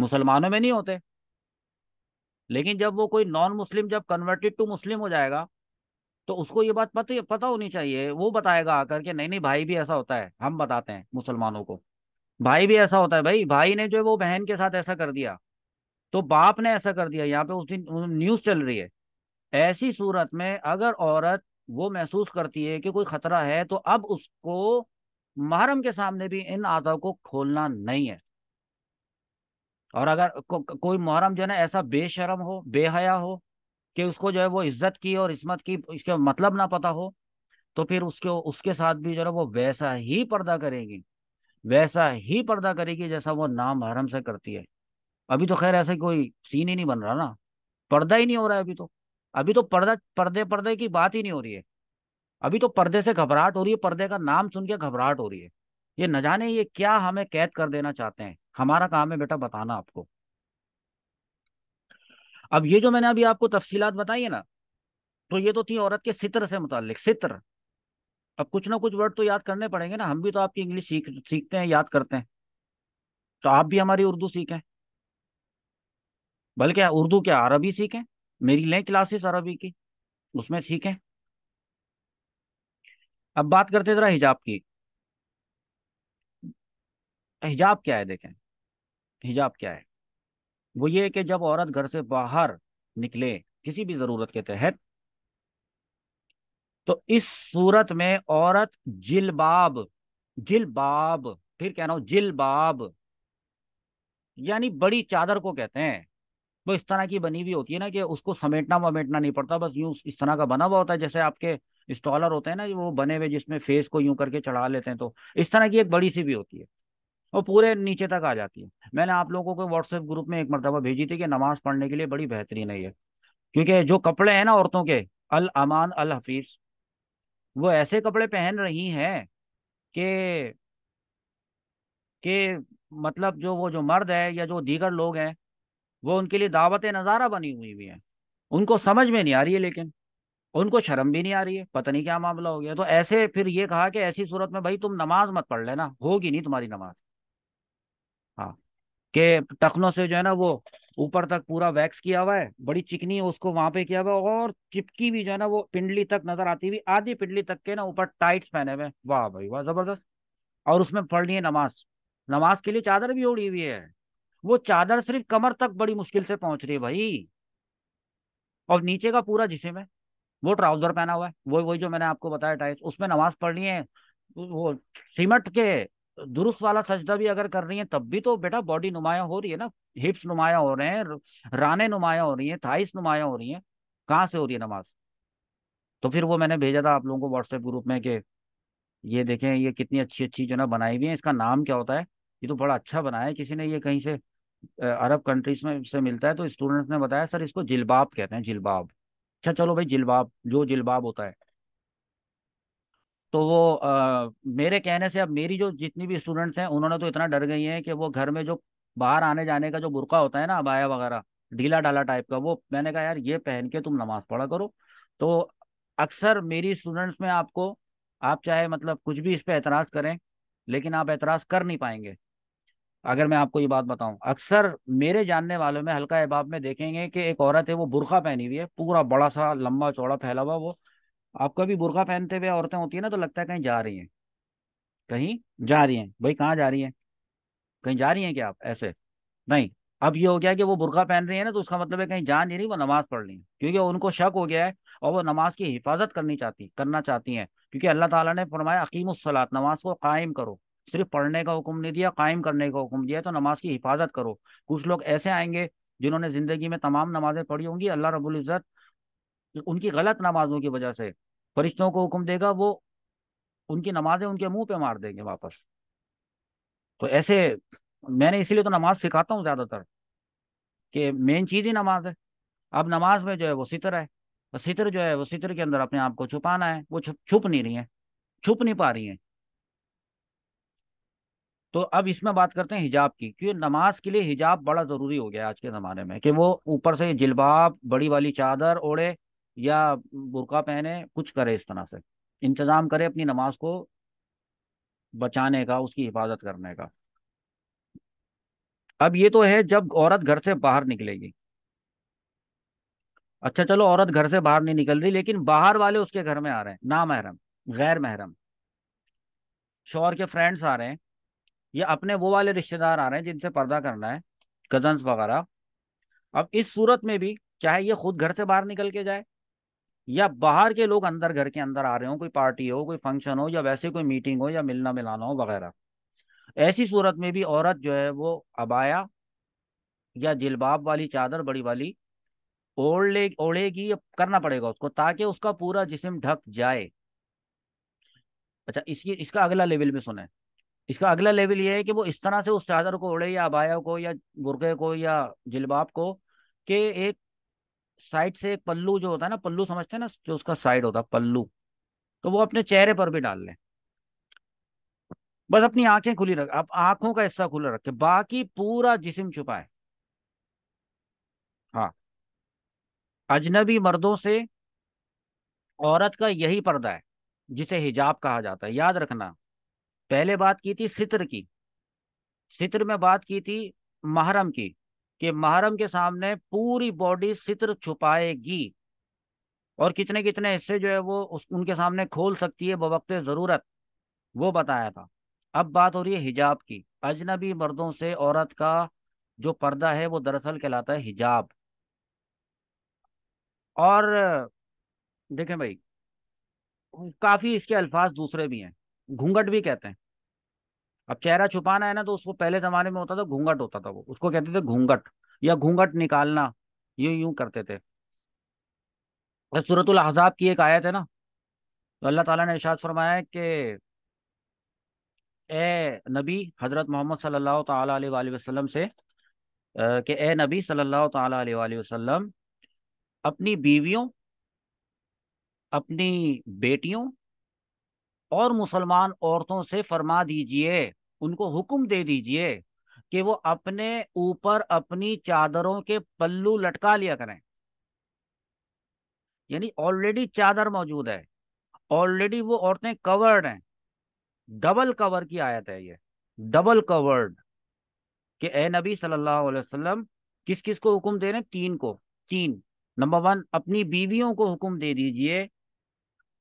मुसलमानों में नहीं होते लेकिन जब वो कोई नॉन मुस्लिम जब कन्वर्टेड टू मुस्लिम हो जाएगा तो उसको ये बात पता पता होनी चाहिए वो बताएगा आकर के नहीं नहीं भाई भी ऐसा होता है हम बताते हैं मुसलमानों को भाई भी ऐसा होता है भाई भाई ने जो है वो बहन के साथ ऐसा कर दिया तो बाप ने ऐसा कर दिया यहाँ पे उस दिन न्यूज चल रही है ऐसी सूरत में अगर औरत वो महसूस करती है कि कोई खतरा है तो अब उसको महरम के सामने भी इन आदाओं को खोलना नहीं है और अगर को, कोई मुहरम जो है ना ऐसा बेशरम हो बेहया हो कि उसको जो है वो इज्जत की और इसमत की इसके मतलब ना पता हो तो फिर उसके उसके साथ भी जो है वो वैसा ही पर्दा करेगी वैसा ही पर्दा करेगी जैसा वो नाम हरम से करती है अभी तो खैर ऐसे कोई सीन ही नहीं बन रहा ना पर्दा ही नहीं हो रहा है अभी तो अभी तो पर्दा पर्दे पर्दे की बात ही नहीं हो रही है अभी तो पर्दे से घबराहट हो रही है पर्दे का नाम सुन के घबराहट हो रही है ये न जाने ये क्या हमें कैद कर देना चाहते हैं हमारा काम है बेटा बताना आपको अब ये जो मैंने अभी आपको तफसीलात बताई है ना तो ये तो थी औरत के सित्र से मुतलिक सित्र अब कुछ ना कुछ वर्ड तो याद करने पड़ेंगे ना हम भी तो आपकी इंग्लिश सीख सीखते हैं याद करते हैं तो आप भी हमारी उर्दू सीखें बल्कि उर्दू क्या अरबी सीखें मेरी लें क्लासेस अरबी की उसमें सीखें अब बात करते जरा हिजाब की हिजाब क्या है देखें हिजाब क्या है वो ये कि जब औरत घर से बाहर निकले किसी भी ज़रूरत के तहत तो इस सूरत में औरत जिलबाब जिलबाब फिर कह रहा हूं जिलबाब यानी बड़ी चादर को कहते हैं वो इस तरह की बनी हुई होती है ना कि उसको समेटना वमेटना नहीं पड़ता बस यूं इस तरह का बना हुआ होता है जैसे आपके स्टॉलर होते हैं ना वो बने हुए जिसमें फेस को यूं करके चढ़ा लेते हैं तो इस तरह की एक बड़ी सी भी होती है वो पूरे नीचे तक आ जाती है मैंने आप लोगों को व्हाट्सएप ग्रुप में एक मरतबा भेजी थी कि नमाज पढ़ने के लिए बड़ी बेहतरीन है क्योंकि जो कपड़े हैं ना औरतों के अल अमान अल हफीज वो ऐसे कपड़े पहन रही हैं कि कि मतलब जो वो जो मर्द है या जो दीगर लोग हैं वो उनके लिए दावत नज़ारा बनी हुई हुई है उनको समझ में नहीं आ रही है लेकिन उनको शर्म भी नहीं आ रही है पता नहीं क्या मामला हो गया तो ऐसे फिर ये कहा कि ऐसी सूरत में भाई तुम नमाज मत पढ़ लेना होगी नहीं तुम्हारी नमाज हाँ के टखनों से जो है ना वो ऊपर तक पूरा वैक्स किया हुआ है बड़ी चिकनी उसको वहां पे किया हुआ है और चिपकी भी जो है ना वो पिंडली तक नजर आती हुई आधी पिंडली तक के ना ऊपर टाइट्स पहने हुए वाह भाई वाह जबरदस्त और उसमें पढ़ है नमाज नमाज के लिए चादर भी ओढ़ी हुई है वो चादर सिर्फ कमर तक बड़ी मुश्किल से पहुंच रही है भाई और नीचे का पूरा जिसे में वो ट्राउजर पहना हुआ है वही वही जो मैंने आपको बताया टाइट उसमें नमाज पढ़ है वो सीमट के दुरुस्त वाला सजदा भी अगर कर रही है तब भी तो बेटा बॉडी नुमाया हो रही है ना हिप्स नुमाया हो रहे हैं राने नुमाया हो रही है थाइस नुमाया हो रही है कहाँ से हो रही है नमाज तो फिर वो मैंने भेजा था आप लोगों को व्हाट्सएप ग्रुप में कि ये देखें ये कितनी अच्छी अच्छी जो ना बनाई हुई है इसका नाम क्या होता है ये तो बड़ा अच्छा बनाया है किसी ने ये कहीं से अरब कंट्रीज में से मिलता है तो स्टूडेंट्स ने बताया सर इसको जिलबाब कहते हैं जिलबाब अच्छा चलो भाई जिलबाब जो जिलबाब होता है तो वो आ, मेरे कहने से अब मेरी जो जितनी भी स्टूडेंट्स हैं उन्होंने तो इतना डर गई हैं कि वो घर में जो बाहर आने जाने का जो बुरका होता है ना अबाया वगैरह ढीला डाला टाइप का वो मैंने कहा यार ये पहन के तुम नमाज पढ़ा करो तो अक्सर मेरी स्टूडेंट्स में आपको आप चाहे मतलब कुछ भी इस पर एतराज़ करें लेकिन आप एतराज़ कर नहीं पाएंगे अगर मैं आपको ये बात बताऊं अक्सर मेरे जानने वालों में हल्का अहबाब में देखेंगे कि एक औरत है वो बुरखा पहनी हुई है पूरा बड़ा सा लंबा चौड़ा फैला हुआ वो आप कभी बुरका पहनते हुए औरतें होती है ना तो लगता है कहीं जा रही हैं कहीं जा रही हैं भाई कहाँ जा रही हैं कहीं जा रही हैं क्या आप ऐसे नहीं अब ये हो गया कि वो बुरका पहन रही है ना तो उसका मतलब है कहीं जा नहीं रही वो नमाज पढ़ रही है क्योंकि उनको शक हो गया है और वो नमाज की हिफाजत करनी चाहती करना चाहती हैं क्योंकि अल्लाह ताला ने फरमाया उसलात नमाज को कायम करो सिर्फ पढ़ने का हुक्म नहीं दिया कायम करने का हुक्म दिया तो नमाज की हिफाजत करो कुछ लोग ऐसे आएंगे जिन्होंने जिंदगी में तमाम नमाजें पढ़ी होंगी अल्लाह रबुल्ज़त उनकी गलत नमाजों की वजह से फरिश्तों को हुक्म देगा वो उनकी नमाजें उनके मुंह पे मार देंगे वापस तो ऐसे मैंने इसीलिए तो नमाज सिखाता हूँ ज़्यादातर कि मेन चीज़ ही नमाज है अब नमाज में जो है वो सितर है तो सितर जो है वो सितर के अंदर अपने आप को छुपाना है वो छुप छुप नहीं रही है छुप नहीं पा रही है तो अब इसमें बात करते हैं हिजाब की क्योंकि नमाज के लिए हिजाब बड़ा ज़रूरी हो गया आज के ज़माने में कि वो ऊपर से जिलबाब बड़ी वाली चादर ओढ़े या बुरका पहने कुछ करे इस तरह से इंतज़ाम करे अपनी नमाज को बचाने का उसकी हिफाजत करने का अब ये तो है जब औरत घर से बाहर निकलेगी अच्छा चलो औरत घर से बाहर नहीं निकल रही लेकिन बाहर वाले उसके घर में आ रहे हैं ना महरम गैर महरम शोहर के फ्रेंड्स आ रहे हैं या अपने वो वाले रिश्तेदार आ रहे हैं जिनसे पर्दा करना है कजन्स वगैरह अब इस सूरत में भी चाहे ये खुद घर से बाहर निकल के जाए या बाहर के लोग अंदर घर के अंदर आ रहे हो कोई पार्टी हो कोई फंक्शन हो या वैसे कोई मीटिंग हो या मिलना मिलाना हो वगैरह ऐसी सूरत में भी औरत जो है वो अबाया या जिलबाब वाली चादर बड़ी वाली ओढ़ ले ओढ़ेगी करना पड़ेगा उसको ताकि उसका पूरा जिसम ढक जाए अच्छा इसकी इसका अगला लेवल में सुने इसका अगला लेवल ये है कि वो इस तरह से उस चादर को ओढ़े या अबाया को या बुरके को या जिलबाब को कि एक साइड से एक पल्लू जो होता है ना पल्लू समझते हैं ना जो उसका साइड होता है पल्लू तो वो अपने चेहरे पर भी डाल लें बस अपनी आंखें खुली रख आप आंखों का हिस्सा खुला रखें बाकी पूरा जिसम छुपाए हाँ अजनबी मर्दों से औरत का यही पर्दा है जिसे हिजाब कहा जाता है याद रखना पहले बात की थी सित्र की सित्र में बात की थी महरम की कि महरम के सामने पूरी बॉडी सित्र छुपाएगी और कितने कितने हिस्से जो है वो उस, उनके सामने खोल सकती है बवक्त ज़रूरत वो बताया था अब बात हो रही है हिजाब की अजनबी मर्दों से औरत का जो पर्दा है वो दरअसल कहलाता है हिजाब और देखें भाई काफ़ी इसके अल्फाज दूसरे भी हैं घूंघट भी कहते हैं अब चेहरा छुपाना है ना तो उसको पहले जमाने में होता था घूंघट होता था वो उसको कहते थे घूंघट या घूंघट निकालना यूं यूं करते थे जब सूरतुल अहजाब की एक आयत है ना तो अल्लाह ताला ने इशाद फरमाया कि ए नबी हज़रत मोहम्मद सल्लल्लाहु अलैहि वसल्लम से कि ए नबी सल्लल्लाहु अलैहि वसल्लम अपनी बीवियों अपनी बेटियों और मुसलमान औरतों से फरमा दीजिए उनको हुक्म दे दीजिए कि वो अपने ऊपर अपनी चादरों के पल्लू लटका लिया करें यानी ऑलरेडी चादर मौजूद है ऑलरेडी वो औरतें कवर्ड हैं डबल कवर की आयत है ये डबल कवर्ड के ए नबी सल्लल्लाहु अलैहि वसल्लम किस किस को हुक्म दे रहे हैं तीन को तीन नंबर वन अपनी बीवियों को हुक्म दे दीजिए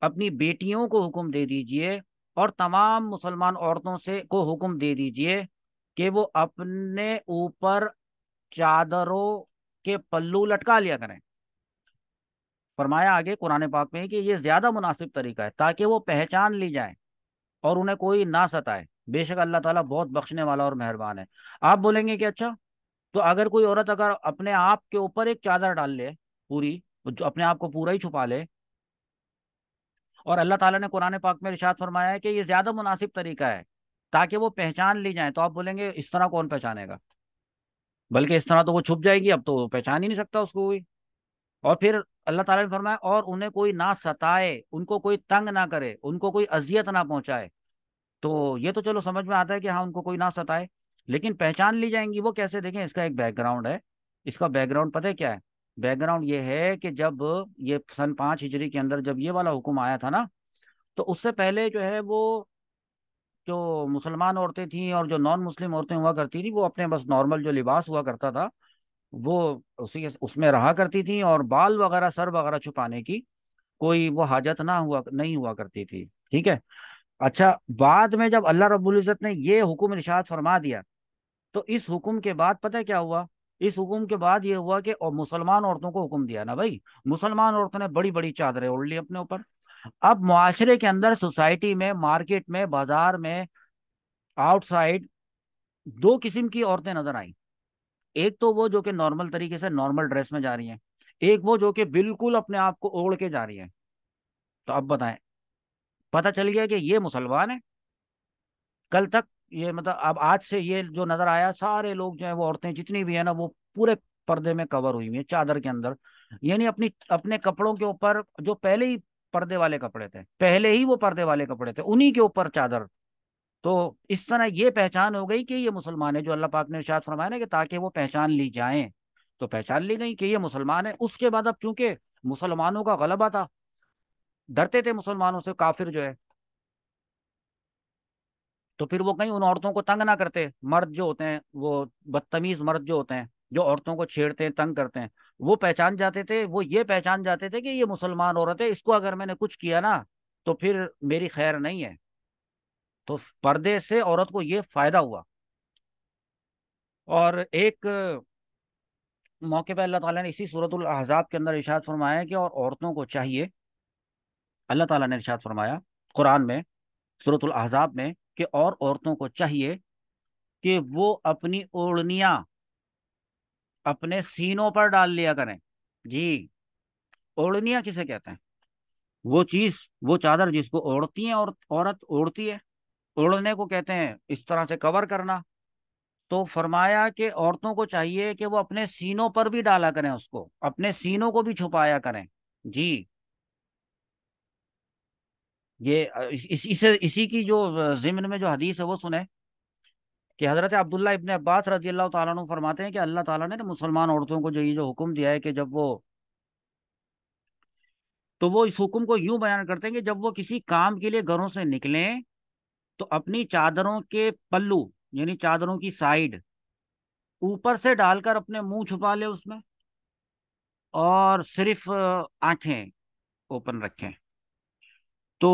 अपनी बेटियों को हुक्म दे दीजिए और तमाम मुसलमान औरतों से को हुक्म दे दीजिए कि वो अपने ऊपर चादरों के पल्लू लटका लिया करें फरमाया आगे कुरान पाक में कि ये ज़्यादा मुनासिब तरीका है ताकि वो पहचान ली जाए और उन्हें कोई ना सताए बेशक अल्लाह ताला बहुत बख्शने वाला और मेहरबान है आप बोलेंगे कि अच्छा तो अगर कोई औरत अगर अपने आप के ऊपर एक चादर डाल ले पूरी जो अपने आप को पूरा ही छुपा ले और अल्लाह ताला ने कुरान पाक में रिशात फरमाया है कि ये ज़्यादा मुनासिब तरीका है ताकि वो पहचान ली जाए तो आप बोलेंगे इस तरह कौन पहचानेगा बल्कि इस तरह तो वो छुप जाएगी अब तो पहचान ही नहीं सकता उसको कोई और फिर अल्लाह ताला ने फरमाया और उन्हें कोई ना सताए उनको कोई तंग ना करे उनको कोई अजियत ना पहुंचाए तो ये तो चलो समझ में आता है कि हाँ उनको कोई ना सताए लेकिन पहचान ली जाएंगी वो कैसे देखें इसका एक बैकग्राउंड है इसका बैकग्राउंड पता है क्या है बैकग्राउंड ये है कि जब ये सन पाँच हिजरी के अंदर जब ये वाला हुक्म आया था ना तो उससे पहले जो है वो जो मुसलमान औरतें थीं और जो नॉन मुस्लिम औरतें हुआ करती थी वो अपने बस नॉर्मल जो लिबास हुआ करता था वो उसी उसमें रहा करती थी और बाल वगैरह सर वगैरह छुपाने की कोई वो हाजत ना हुआ नहीं हुआ करती थी ठीक है अच्छा बाद में जब अल्लाह रबुल्जत ने ये हुक्म इरशाद फरमा दिया तो इस हुक्म के बाद पता क्या हुआ इस हुक्म के बाद ये हुआ कि और मुसलमान औरतों को हुक्म दिया ना भाई मुसलमान औरतों ने बड़ी बड़ी चादरें ओढ़ ली अपने ऊपर अब मुआशरे के अंदर सोसाइटी में मार्केट में बाजार में आउटसाइड दो किस्म की औरतें नजर आई एक तो वो जो कि नॉर्मल तरीके से नॉर्मल ड्रेस में जा रही हैं एक वो जो कि बिल्कुल अपने आप को ओढ़ के जा रही है तो अब बताएं पता चल गया कि ये मुसलमान है कल तक ये मतलब अब आज से ये जो नजर आया सारे लोग जो है वो औरतें जितनी भी है ना वो पूरे पर्दे में कवर हुई हुई है चादर के अंदर यानी अपनी अपने कपड़ों के ऊपर जो पहले ही पर्दे वाले कपड़े थे पहले ही वो पर्दे वाले कपड़े थे उन्हीं के ऊपर चादर तो इस तरह ये पहचान हो गई कि ये मुसलमान है जो अल्लाह पाक ने शायद फरमाया ना कि ताकि वो पहचान ली जाए तो पहचान ली गई कि ये मुसलमान है उसके बाद अब चूंकि मुसलमानों का गलबा था डरते थे मुसलमानों से काफिर जो है तो फिर वो कहीं उन औरतों को तंग ना करते मर्द जो होते हैं वो बदतमीज मर्द जो होते हैं जो औरतों को छेड़ते हैं तंग करते हैं वो पहचान जाते थे वो ये पहचान जाते थे कि ये मुसलमान औरत है इसको अगर मैंने कुछ किया ना तो फिर मेरी खैर नहीं है तो पर्दे से औरत को ये फायदा हुआ और एक मौके पर अल्लाह ताला ने इसी सूरत अहजाब के अंदर इर्शाद फरमाया कि और औरतों को चाहिए अल्लाह ताला ने इर्शाद फरमाया कुरान में सूरत अहजाब में कि और औरतों को चाहिए कि वो अपनी ओढ़निया अपने सीनों पर डाल लिया करें जी ओढ़निया किसे कहते हैं वो चीज वो चादर जिसको ओढ़ती है और औरत ओढ़ती है ओढ़ने को कहते हैं इस तरह से कवर करना तो फरमाया कि औरतों को चाहिए कि वो अपने सीनों पर भी डाला करें उसको अपने सीनों को भी छुपाया करें जी ये इस, इस, इसी की जो जिमन में जो हदीस है वो सुने कि हज़रत अब्दुल्ला इबन अब्बास रजी अल्लाह तु फरमाते हैं कि अल्लाह ताला ने मुसलमान औरतों को जो ये जो हुक्म दिया है कि जब वो तो वो इस हुक्म को यूं बयान करते हैं कि जब वो किसी काम के लिए घरों से निकलें तो अपनी चादरों के पल्लू यानी चादरों की साइड ऊपर से डालकर अपने मुंह छुपा ले उसमें और सिर्फ आंखें ओपन रखें तो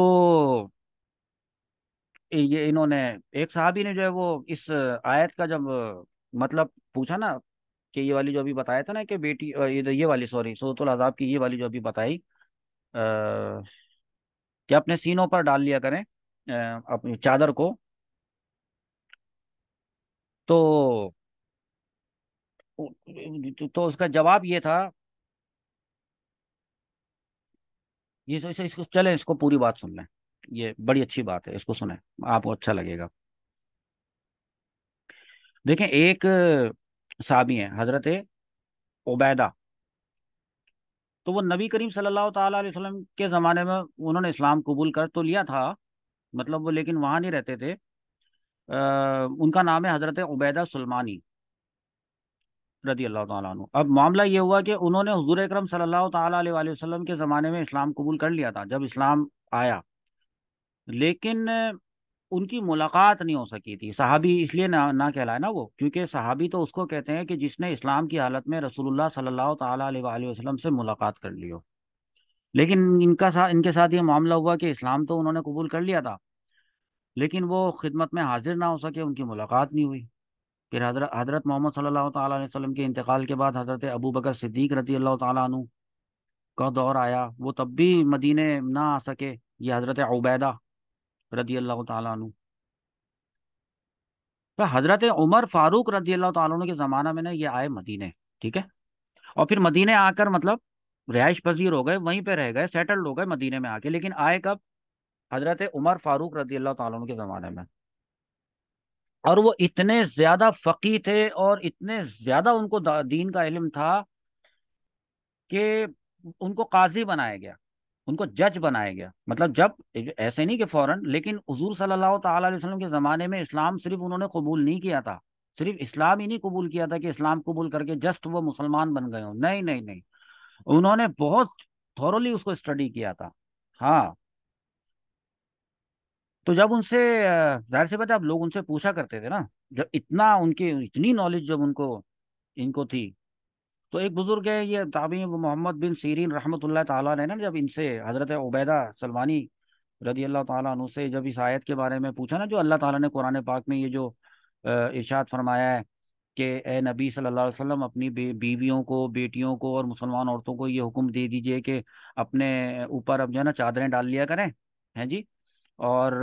ये इन्होंने एक साहबी ने जो है वो इस आयत का जब मतलब पूछा ना कि ये वाली जो अभी बताया था ना कि बेटी ये वाली सॉरी सूरतुल अहज़ाब की ये वाली जो अभी बताई कि अपने सीनों पर डाल लिया करें अपनी चादर को तो, तो तो उसका जवाब ये था ये जो तो इसको चले इसको पूरी बात सुन लें ये बड़ी अच्छी बात है इसको सुने आपको अच्छा लगेगा देखें एक साबी है हजरत उबैदा तो वो नबी करीम सल्लल्लाहु अलैहि वसल्लम के ज़माने में उन्होंने इस्लाम कबूल कर तो लिया था मतलब वो लेकिन वहाँ नहीं रहते थे आ, उनका नाम है हज़रत उबैदा सलमानी रदी अल्लाह तुम अब मामला ये हुआ कि उन्होंने हजूर अक्रम सल्लाम के ज़माने में इस्लाम कबूल कर लिया था जब इस्लाम आया लेकिन उनकी मुलाकात नहीं हो सकी थी सहाबी इसलिए ना ना कहलाए ना वो क्योंकि सहाबी तो उसको कहते हैं कि जिसने इस्लाम की हालत में रसूलुल्लाह सल्लल्लाहु अलैहि वसल्लम से मुलाकात कर ली हो लेकिन इनका साथ इनके साथ ये मामला हुआ कि इस्लाम तो उन्होंने कबूल कर लिया था लेकिन वो खिदमत में हाजिर ना हो सके उनकी मुलाकात नहीं हुई फिर हजरत हजरत मोहम्मद सल्लल्लाहु अलैहि वसल्लम के इंतकाल के बाद हजरत अबू बकर सिद्दीक रजी अल्लाह तु का दौर आया वो तब भी मदीने ना आ सके ये हजरत उबैदा रदी अल्लाह तु तो हजरत उमर फारूक रजी अल्लाह तु के ज़माना में ना ये आए मदीने ठीक है और फिर मदीने आकर मतलब रिहाइश पजीर हो गए वहीं पे रह गए सेटल्ड हो गए मदीने में आके लेकिन आए कब हजरत उमर फारूक रजी अल्लाह तु के ज़माने में और वो इतने ज्यादा फकी थे और इतने ज्यादा उनको दीन का इलम था कि उनको काजी बनाया गया उनको जज बनाया गया मतलब जब ऐसे नहीं कि फौरन लेकिन हजूर सल्लल्लाहु अलैहि वसल्लम के ज़माने में इस्लाम सिर्फ उन्होंने कबूल नहीं किया था सिर्फ इस्लाम ही नहीं कबूल किया था कि इस्लाम कबूल करके जस्ट वो मुसलमान बन गए हो नहीं नहीं नहीं उन्होंने बहुत थॉरली उसको स्टडी किया था हाँ तो जब उनसे जाहिर सी बात है आप लोग उनसे पूछा करते थे ना जब इतना उनकी इतनी नॉलेज जब उनको इनको थी तो एक बुजुर्ग है ये ताबी मोहम्मद बिन सीरीन रहमतुल्लाह ताला ने ना जब इनसे हजरत उबैदा सलमानी रदी अल्लाह ताला से जब इस आयत के बारे में पूछा ना जो अल्लाह ताला ने कुरान पाक में ये जो इर्शाद फरमाया है कि ए नबी सल्लल्लाहु अलैहि वसल्लम अपनी बे- बीवियों को बेटियों को और मुसलमान औरतों को ये हुक्म दे दीजिए कि अपने ऊपर अब जो है ना चादरें डाल लिया करें हैं जी और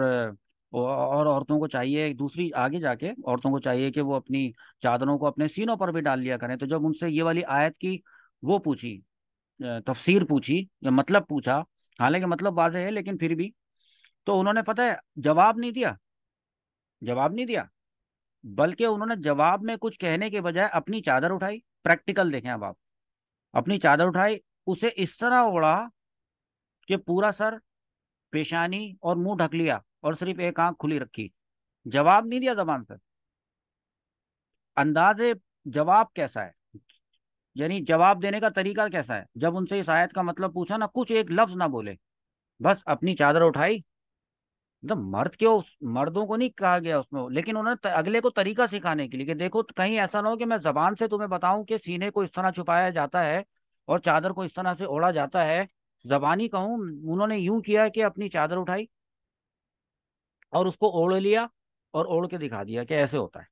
और औरतों को चाहिए दूसरी आगे जाके औरतों को चाहिए कि वो अपनी चादरों को अपने सीनों पर भी डाल लिया करें तो जब उनसे ये वाली आयत की वो पूछी तफसीर पूछी या मतलब पूछा हालांकि मतलब वाजह है लेकिन फिर भी तो उन्होंने पता है जवाब नहीं दिया जवाब नहीं दिया बल्कि उन्होंने जवाब में कुछ कहने के बजाय अपनी चादर उठाई प्रैक्टिकल देखें अब आप अपनी चादर उठाई उसे इस तरह ओढ़ा कि पूरा सर पेशानी और मुंह ढक लिया और सिर्फ एक आंख खुली रखी जवाब नहीं दिया जबान से अंदाजे जवाब कैसा है यानी जवाब देने का तरीका कैसा है जब उनसे इस आयत का मतलब पूछा ना कुछ एक लफ्ज ना बोले बस अपनी चादर उठाई तो मर्द के मर्दों को नहीं कहा गया उसमें लेकिन उन्होंने अगले को तरीका सिखाने के लिए कि देखो कहीं ऐसा ना हो कि मैं जबान से तुम्हें बताऊं कि सीने को इस तरह छुपाया जाता है और चादर को इस तरह से ओढ़ा जाता है जबानी कहूं उन्होंने यूं किया कि अपनी चादर उठाई और उसको ओढ़ लिया और ओढ़ के दिखा दिया कि ऐसे होता है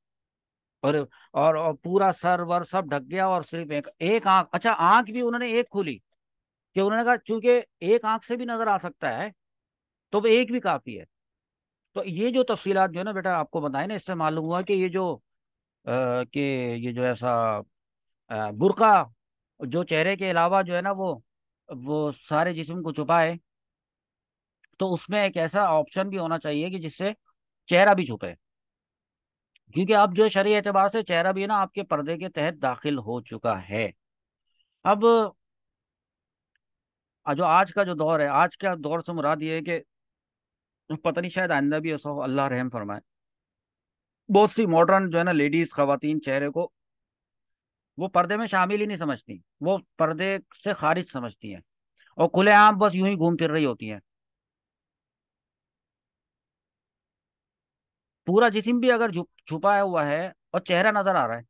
और और, और पूरा सर वर सब ढक गया और सिर्फ एक एक आंख अच्छा आंख भी उन्होंने एक खोली कि उन्होंने कहा चूंकि एक आंख से भी नजर आ सकता है तो एक भी काफी है तो ये जो तफसीलात जो है ना बेटा आपको बताए ना इससे मालूम हुआ कि ये जो कि ये जो ऐसा बुरका जो चेहरे के अलावा जो है ना वो वो सारे जिस्म को छुपाए तो उसमें एक ऐसा ऑप्शन भी होना चाहिए कि जिससे चेहरा भी छुपे क्योंकि अब जो शरीय एतबार से चेहरा भी ना आपके पर्दे के तहत दाखिल हो चुका है अब जो आज का जो दौर है आज का दौर से मुराद ये है कि पता नहीं शायद आइंदा भी ऐसा हो अल्लाह रहम फरमाए बहुत सी मॉडर्न जो है ना लेडीज खातन चेहरे को वो पर्दे में शामिल ही नहीं समझती वो पर्दे से खारिज समझती हैं और खुलेआम बस यूं ही घूम फिर रही होती हैं पूरा जिसम भी अगर छुपाया हुआ है और चेहरा नजर आ रहा है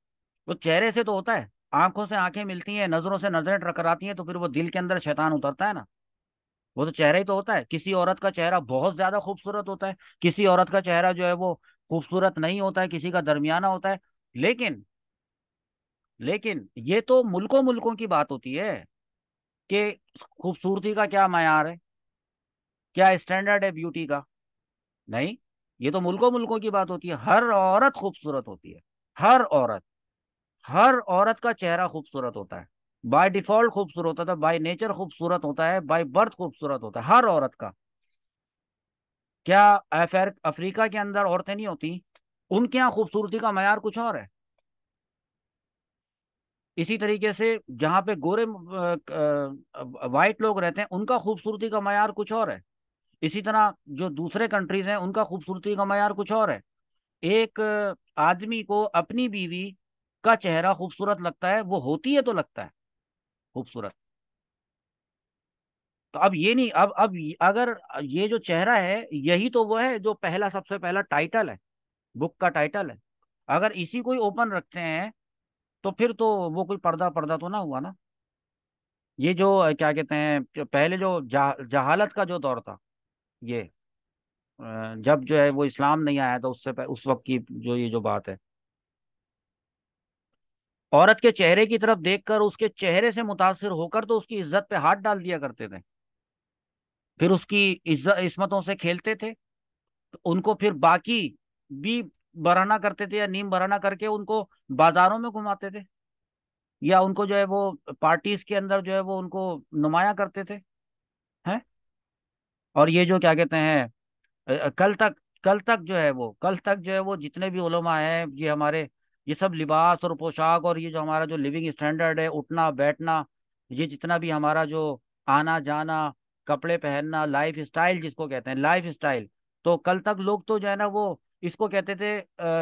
वो तो चेहरे से तो होता है आंखों से आंखें मिलती हैं नजरों से नजरें टकराती हैं तो फिर वो दिल के अंदर शैतान उतरता है ना वो तो चेहरा ही तो होता है किसी औरत का चेहरा बहुत ज्यादा खूबसूरत होता है किसी औरत का चेहरा जो है वो खूबसूरत नहीं होता है किसी का दरमियाना होता है लेकिन लेकिन ये तो मुल्कों मुल्कों की बात होती है कि खूबसूरती का क्या मैार है क्या स्टैंडर्ड है ब्यूटी का नहीं ये तो मुल्कों मुल्कों की बात होती है हर औरत खूबसूरत होती है हर औरत हर औरत का चेहरा खूबसूरत होता है बाय डिफॉल्ट खूबसूरत होता है बाय नेचर खूबसूरत होता है बाय बर्थ खूबसूरत होता है हर औरत का क्या अफ्रीका के अंदर औरतें नहीं होती उनके यहाँ खूबसूरती का मैार कुछ और है इसी तरीके से जहाँ पे गोरे वाइट लोग रहते हैं उनका खूबसूरती का मैार कुछ और है इसी तरह जो दूसरे कंट्रीज हैं उनका खूबसूरती का मैार कुछ और है एक आदमी को अपनी बीवी का चेहरा खूबसूरत लगता है वो होती है तो लगता है खूबसूरत तो अब ये नहीं अब अब अगर ये जो चेहरा है यही तो वो है जो पहला सबसे पहला टाइटल है बुक का टाइटल है अगर इसी को ही ओपन रखते हैं तो फिर तो वो कोई पर्दा पर्दा तो ना हुआ ना ये जो क्या कहते हैं पहले जो जा, जहालत का जो दौर था ये जब जो है वो इस्लाम नहीं आया था तो उससे उस वक्त की जो ये जो बात है औरत के चेहरे की तरफ देखकर उसके चेहरे से मुतासर होकर तो उसकी इज्जत पे हाथ डाल दिया करते थे फिर उसकी इज्जत इसमतों से खेलते थे तो उनको फिर बाकी भी बराना करते थे या नीम बराना करके उनको बाजारों में घुमाते थे या उनको जो है वो पार्टीज के अंदर जो है वो उनको नुमाया करते थे हैं और ये जो क्या कहते हैं कल तक कल तक जो है वो कल तक जो है वो जितने भी उलमा हैं ये हमारे ये सब लिबास और पोशाक और ये जो हमारा जो लिविंग स्टैंडर्ड है उठना बैठना ये जितना भी हमारा जो आना जाना कपड़े पहनना लाइफ स्टाइल जिसको कहते हैं लाइफ स्टाइल तो कल तक लोग तो जो है ना वो इसको कहते थे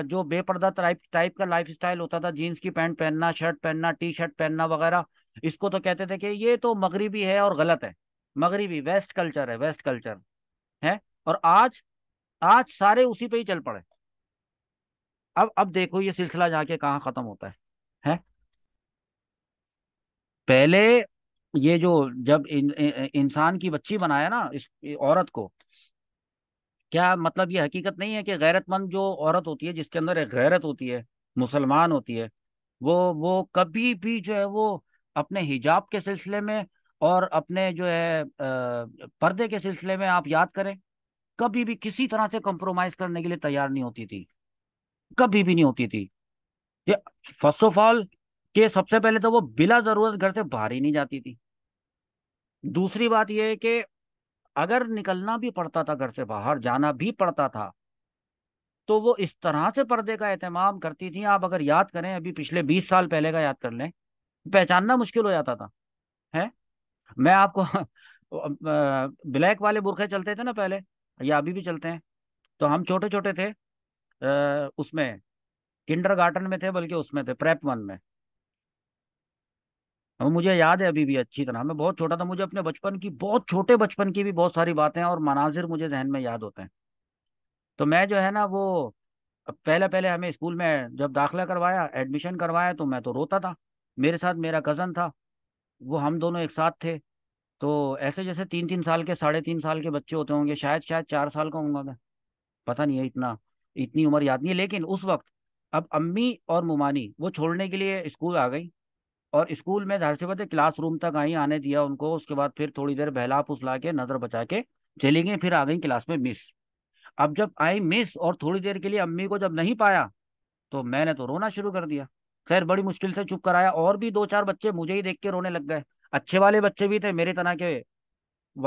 जो बेपर्दा टाइप टाइप का लाइफ स्टाइल होता था जीन्स की पैंट पहनना शर्ट पहनना टी शर्ट पहनना वगैरह इसको तो कहते थे कि ये तो मगरबी है और गलत है मगरबी वेस्ट कल्चर है वेस्ट कल्चर है और आज आज सारे उसी पे ही चल पड़े अब अब देखो ये सिलसिला जाके कहाँ खत्म होता है हैं पहले ये जो जब इंसान की बच्ची बनाया ना इस औरत को क्या मतलब ये हकीकत नहीं है कि गैरतमंद जो औरत होती है जिसके अंदर एक गैरत होती है मुसलमान होती है वो वो कभी भी जो है वो अपने हिजाब के सिलसिले में और अपने जो है पर्दे के सिलसिले में आप याद करें कभी भी किसी तरह से कंप्रोमाइज करने के लिए तैयार नहीं होती थी कभी भी नहीं होती थी फर्स्ट ऑफ ऑल के सबसे पहले तो वो बिला जरूरत घर से बाहर ही नहीं जाती थी दूसरी बात यह है कि अगर निकलना भी पड़ता था घर से बाहर जाना भी पड़ता था तो वो इस तरह से पर्दे का एहतमाम करती थी आप अगर याद करें अभी पिछले बीस साल पहले का याद कर लें पहचानना मुश्किल हो जाता था है मैं आपको ब्लैक वाले बुरखे चलते थे ना पहले या अभी भी चलते हैं तो हम छोटे छोटे थे उसमें किंडर गार्डन में थे बल्कि उसमें थे प्रेप वन में अब मुझे याद है अभी भी अच्छी तरह मैं बहुत छोटा था मुझे अपने बचपन की बहुत छोटे बचपन की भी बहुत सारी बातें और मनाजिर मुझे जहन में याद होते हैं तो मैं जो है ना वो पहले पहले हमें स्कूल में जब दाखिला करवाया एडमिशन करवाया तो मैं तो रोता था मेरे साथ मेरा कज़न था वो हम दोनों एक साथ थे तो ऐसे जैसे तीन तीन साल के साढ़े तीन साल के बच्चे होते होंगे शायद शायद चार साल का होंगे मैं पता नहीं है इतना इतनी उम्र याद नहीं है लेकिन उस वक्त अब अम्मी और मुमानी वो छोड़ने के लिए स्कूल आ गई और स्कूल में जाहिर सी बात है रूम तक आई आने दिया उनको उसके बाद फिर थोड़ी देर बहला फुसला के नजर बचा के चली गई फिर आ गई क्लास में मिस अब जब आई मिस और थोड़ी देर के लिए अम्मी को जब नहीं पाया तो मैंने तो रोना शुरू कर दिया खैर बड़ी मुश्किल से चुप कराया और भी दो चार बच्चे मुझे ही देख के रोने लग गए अच्छे वाले बच्चे भी थे मेरे तरह के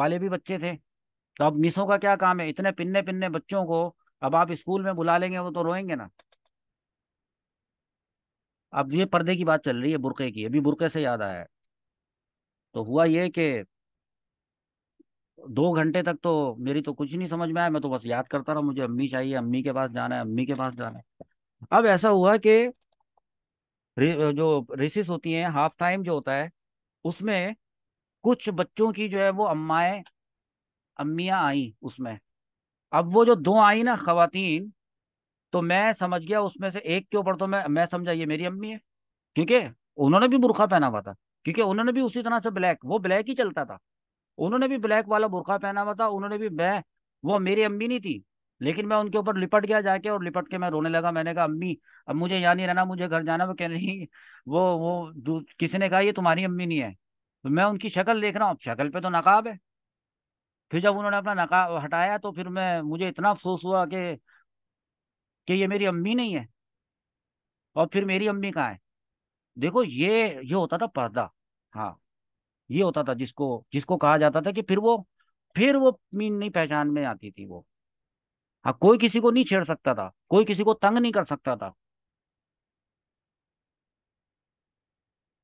वाले भी बच्चे थे तो अब मिसों का क्या काम है इतने पिन्ने पिन्ने बच्चों को अब आप स्कूल में बुला लेंगे वो तो रोएंगे ना अब ये पर्दे की बात चल रही है बुरके की अभी बुरके से याद आया है तो हुआ ये कि दो घंटे तक तो मेरी तो कुछ नहीं समझ में आया मैं तो बस याद करता रहा मुझे अम्मी चाहिए अम्मी के पास जाना है अम्मी के पास जाना है अब ऐसा हुआ कि जो रेसिस होती हैं हाफ टाइम जो होता है उसमें कुछ बच्चों की जो है वो अम्माएं अम्मियाँ आई उसमें अब वो जो दो आई ना खातन तो मैं समझ गया उसमें से एक के ऊपर तो मैं मैं समझा ये मेरी अम्मी है ठीक है उन्होंने भी बुरखा पहना हुआ था क्योंकि उन्होंने भी उसी तरह से ब्लैक वो ब्लैक ही चलता था उन्होंने भी ब्लैक वाला बुरखा पहना हुआ था उन्होंने भी मैं वो मेरी अम्मी नहीं थी लेकिन मैं उनके ऊपर लिपट गया जाके और लिपट के मैं रोने लगा मैंने कहा अम्मी अब मुझे यहाँ नहीं रहना मुझे घर जाना वो कह नहीं वो वो किसी ने कहा ये तुम्हारी अम्मी नहीं है तो मैं उनकी शक्ल देख रहा हूँ शक्ल पे तो नकाब है फिर जब उन्होंने अपना नकाब हटाया तो फिर मैं मुझे इतना अफसोस हुआ कि कि ये मेरी अम्मी नहीं है और फिर मेरी अम्मी कहाँ है देखो ये ये होता था पर्दा हाँ ये होता था जिसको जिसको कहा जाता था कि फिर वो फिर वो मीन नहीं पहचान में आती थी वो हाँ कोई किसी को नहीं छेड़ सकता था कोई किसी को तंग नहीं कर सकता था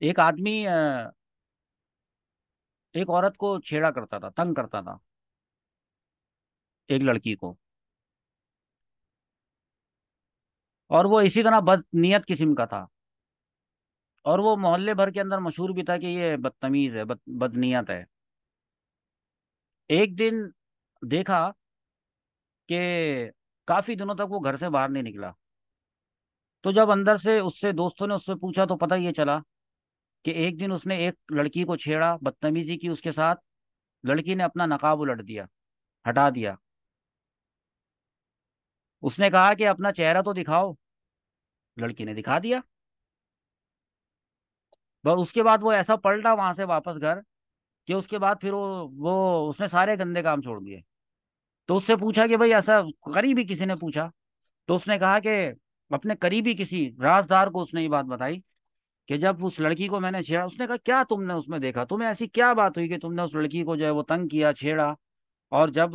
एक आदमी एक औरत को छेड़ा करता था तंग करता था एक लड़की को और वो इसी तरह बदनीयत किस्म का था और वो मोहल्ले भर के अंदर मशहूर भी था कि ये बदतमीज है बद बदनीयत है एक दिन देखा कि काफ़ी दिनों तक वो घर से बाहर नहीं निकला तो जब अंदर से उससे दोस्तों ने उससे पूछा तो पता ये चला कि एक दिन उसने एक लड़की को छेड़ा बदतमीजी की उसके साथ लड़की ने अपना नकाब उलट दिया हटा दिया उसने कहा कि अपना चेहरा तो दिखाओ लड़की ने दिखा दिया और उसके बाद वो ऐसा पलटा वहां से वापस घर कि उसके बाद फिर वो वो उसने सारे गंदे काम छोड़ दिए तो उससे पूछा कि भाई ऐसा करीबी किसी ने पूछा तो उसने कहा कि अपने करीबी किसी राजदार को उसने ये बात बताई कि जब उस लड़की को मैंने छेड़ा उसने कहा क्या तुमने उसमें देखा तुम्हें ऐसी क्या बात हुई कि तुमने उस लड़की को जो है वो तंग किया छेड़ा और जब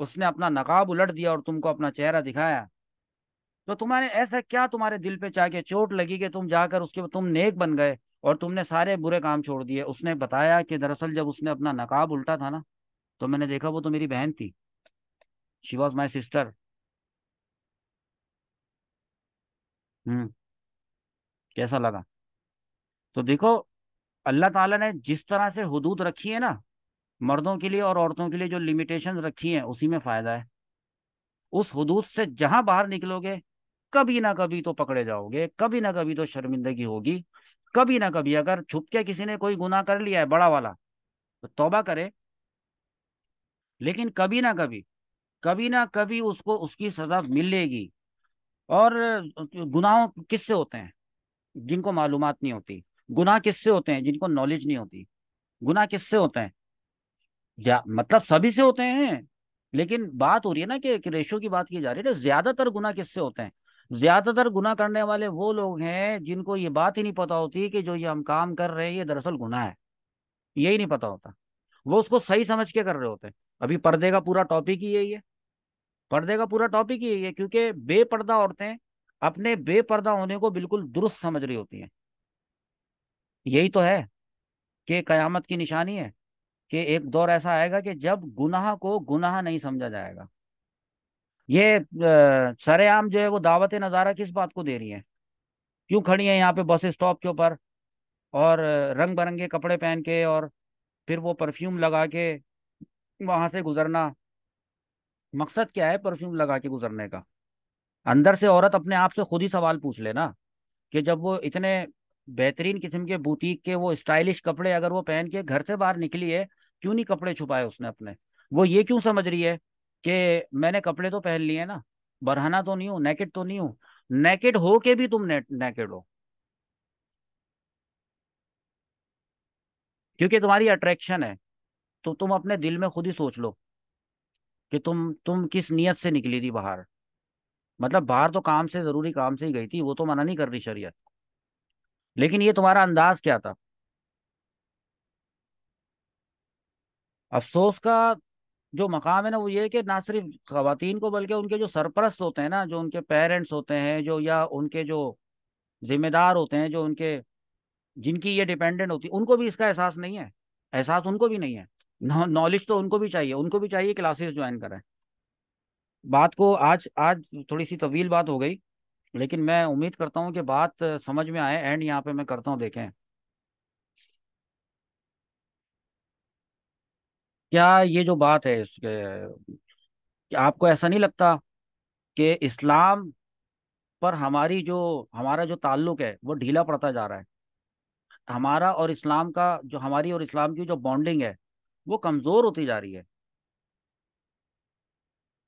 उसने अपना नकाब उलट दिया और तुमको अपना चेहरा दिखाया तो तुम्हारे ऐसा क्या तुम्हारे दिल पे चाह के चोट लगी कि तुम जाकर उसके तुम नेक बन गए और तुमने सारे बुरे काम छोड़ दिए उसने बताया कि दरअसल जब उसने अपना नकाब उल्टा था ना तो मैंने देखा वो तो मेरी बहन थी she was my sister hmm कैसा लगा तो देखो अल्लाह ताला ने जिस तरह से हदूद रखी है ना मर्दों के लिए और औरतों के लिए जो लिमिटेशन रखी हैं उसी में फ़ायदा है उस हदूद से जहां बाहर निकलोगे कभी ना कभी तो पकड़े जाओगे कभी ना कभी तो शर्मिंदगी होगी कभी ना कभी अगर छुप के किसी ने कोई गुना कर लिया है बड़ा वाला तो तौबा करे लेकिन कभी ना कभी कभी ना कभी उसको उसकी सजा मिलेगी और गुनाहों किससे होते हैं जिनको मालूम नहीं होती गुनाह किससे होते हैं जिनको नॉलेज नहीं होती गुनाह किससे होते हैं या मतलब सभी से होते हैं लेकिन बात हो रही है ना कि, एक रेशो की बात की जा रही है ज्यादातर गुना किससे होते हैं ज्यादातर गुना करने वाले वो लोग हैं जिनको ये बात ही नहीं पता होती कि जो ये हम काम कर रहे हैं ये दरअसल गुना है यही नहीं पता होता वो उसको सही समझ के कर रहे होते हैं अभी पर्दे का पूरा टॉपिक ही यही है पर्दे का पूरा टॉपिक ही यही है क्योंकि बेपर्दा औरतें अपने बेपर्दा होने को बिल्कुल दुरुस्त समझ रही होती हैं यही तो है कि कयामत की निशानी है कि एक दौर ऐसा आएगा कि जब गुनाह को गुनाह नहीं समझा जाएगा ये सरेआम जो है वो दावत नज़ारा किस बात को दे रही है क्यों खड़ी है यहाँ पे बस स्टॉप के ऊपर और रंग बिरंगे कपड़े पहन के और फिर वो परफ्यूम लगा के वहां से गुजरना मकसद क्या है परफ्यूम लगा के गुजरने का अंदर से औरत अपने आप से खुद ही सवाल पूछ लेना कि जब वो इतने बेहतरीन किस्म के बुटीक के वो स्टाइलिश कपड़े अगर वो पहन के घर से बाहर निकली है क्यों नहीं कपड़े छुपाए उसने अपने वो ये क्यों समझ रही है कि मैंने कपड़े तो पहन लिए ना बरहना तो नहीं हूं नैकेट तो नहीं हूं नैकेट हो के भी तुम ने, नेकेड हो क्योंकि तुम्हारी अट्रैक्शन है तो तुम अपने दिल में खुद ही सोच लो कि तुम तुम किस नीयत से निकली थी बाहर मतलब बाहर तो काम से जरूरी काम से ही गई थी वो तो मना नहीं कर रही शरीयत लेकिन ये तुम्हारा अंदाज क्या था अफसोस का जो मकाम है ना वो ये कि ना सिर्फ खातन को बल्कि उनके जो सरपरस्त होते हैं ना जो उनके पेरेंट्स होते हैं जो या उनके जो जिम्मेदार होते हैं जो उनके जिनकी ये डिपेंडेंट होती है उनको भी इसका एहसास नहीं है एहसास उनको भी नहीं है नॉलेज तो उनको भी चाहिए उनको भी चाहिए क्लासेस ज्वाइन करें बात को आज आज थोड़ी सी तवील बात हो गई लेकिन मैं उम्मीद करता हूँ कि बात समझ में आए एंड यहाँ पे मैं करता हूँ देखें क्या ये जो बात है कि आपको ऐसा नहीं लगता कि इस्लाम पर हमारी जो हमारा जो ताल्लुक है वो ढीला पड़ता जा रहा है हमारा और इस्लाम का जो हमारी और इस्लाम की जो बॉन्डिंग है वो कमज़ोर होती जा रही है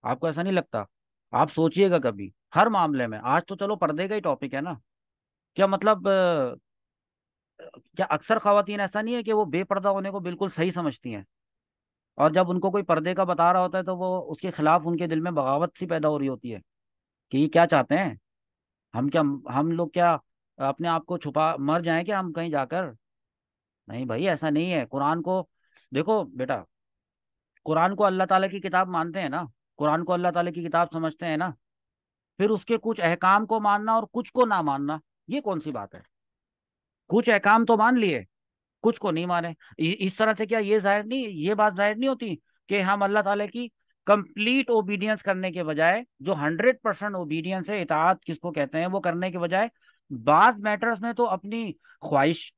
आपको ऐसा नहीं लगता आप सोचिएगा कभी हर मामले में आज तो चलो पर्दे का ही टॉपिक है ना क्या मतलब क्या अक्सर खातन ऐसा नहीं है कि वो बेपर्दा होने को बिल्कुल सही समझती हैं और जब उनको कोई पर्दे का बता रहा होता है तो वो उसके खिलाफ उनके दिल में बगावत सी पैदा हो रही होती है कि ये क्या चाहते हैं हम क्या हम लोग क्या अपने आप को छुपा मर जाए क्या हम कहीं जाकर नहीं भाई ऐसा नहीं है कुरान को देखो बेटा कुरान को अल्लाह ताला की किताब मानते हैं ना कुरान को अल्लाह ताला की किताब समझते हैं ना फिर उसके कुछ अहकाम को मानना और कुछ को ना मानना ये कौन सी बात है कुछ अहकाम तो मान लिए कुछ को नहीं माने इस तरह से क्या ये जाहिर नहीं ये बात जाहिर नहीं होती कि हम अल्लाह ताला की कंप्लीट ओबीडियंस करने के बजाय जो हंड्रेड परसेंट ओबीडियंस है इतात किसको कहते हैं वो करने के बजाय बाज मैटर्स में तो अपनी ख्वाहिश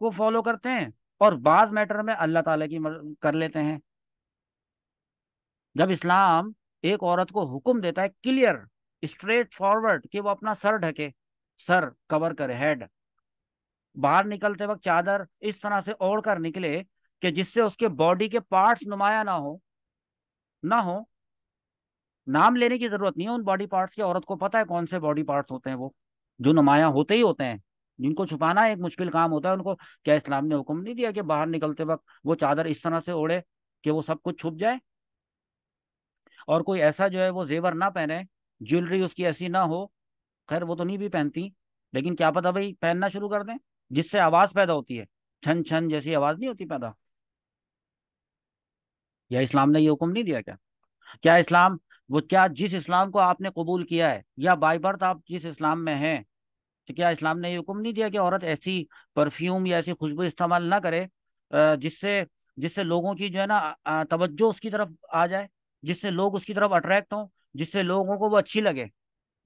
को फॉलो करते हैं और बाज मैटर में अल्लाह ताला की कर लेते हैं जब इस्लाम एक औरत को हुक्म देता है क्लियर स्ट्रेट फॉरवर्ड कि वो अपना सर ढके सर कवर करे हेड बाहर निकलते वक्त चादर इस तरह से ओढ़ कर निकले कि जिससे उसके बॉडी के पार्ट्स नुमाया ना हो ना हो नाम लेने की जरूरत नहीं है उन बॉडी पार्ट्स के औरत को पता है कौन से बॉडी पार्ट्स होते हैं वो जो नुमाया होते ही होते हैं जिनको छुपाना एक मुश्किल काम होता है उनको क्या इस्लाम ने हुक्म नहीं दिया कि बाहर निकलते वक्त वो चादर इस तरह से ओढ़े कि वो सब कुछ छुप जाए और कोई ऐसा जो है वो जेवर ना पहने ज्वेलरी उसकी ऐसी ना हो खैर वो तो नहीं भी पहनती लेकिन क्या पता भाई पहनना शुरू कर दें जिससे आवाज पैदा होती है छन छन जैसी आवाज नहीं होती पैदा या इस्लाम ने ये हुक्म नहीं दिया क्या क्या इस्लाम वो क्या जिस इस्लाम को आपने कबूल किया है या बाई बर्थ आप जिस इस्लाम में हैं तो क्या इस्लाम ने ये हुक्म नहीं दिया कि औरत ऐसी परफ्यूम या ऐसी खुशबू इस्तेमाल ना करे जिससे जिससे लोगों की जो है ना तवज्जो उसकी तरफ आ जाए जिससे लोग उसकी तरफ अट्रैक्ट हों जिससे लोगों को वो अच्छी लगे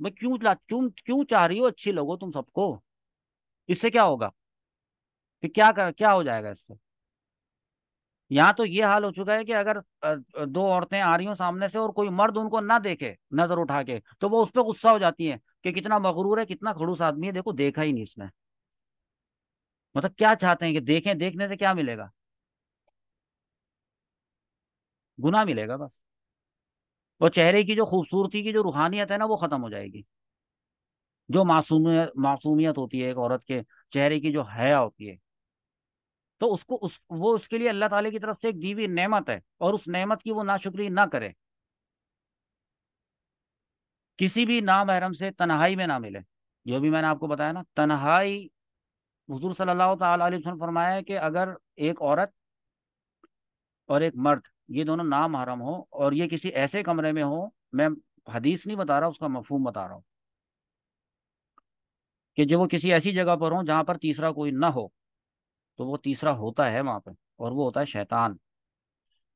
भाई क्यों क्यों क्यों चाह रही हो अच्छी लगो तुम सबको इससे क्या होगा फिर क्या कर क्या हो जाएगा इससे यहाँ तो ये हाल हो चुका है कि अगर दो औरतें आ रही हो सामने से और कोई मर्द उनको ना देखे नजर उठा के तो वो उस पर गुस्सा हो जाती है कि कितना मकरूर है कितना खड़ूस आदमी है देखो देखा ही नहीं इसने मतलब क्या चाहते हैं कि देखें देखने से क्या मिलेगा गुना मिलेगा बस और चेहरे की जो खूबसूरती की जो रूहानियत है ना वो खत्म हो जाएगी जो मासूमियत मासूमियत होती है एक औरत के चेहरे की जो हया होती है तो उसको उस वो उसके लिए अल्लाह ताला की तरफ से एक दीवी नेमत है और उस नेमत की वो नाशुक्री ना करे किसी भी नामहरम से तनहाई में ना मिले जो भी मैंने आपको बताया ना तनहाई हजूर सल्लल्लाहु अलैहि वसल्लम फरमाया है कि अगर एक औरत और एक मर्द ये दोनों नाम हरम हो और ये किसी ऐसे कमरे में हो मैं हदीस नहीं बता रहा उसका मफहम बता रहा हूँ कि जब वो किसी ऐसी जगह पर हो जहाँ पर तीसरा कोई ना हो तो वो तीसरा होता है वहां पर और वो होता है शैतान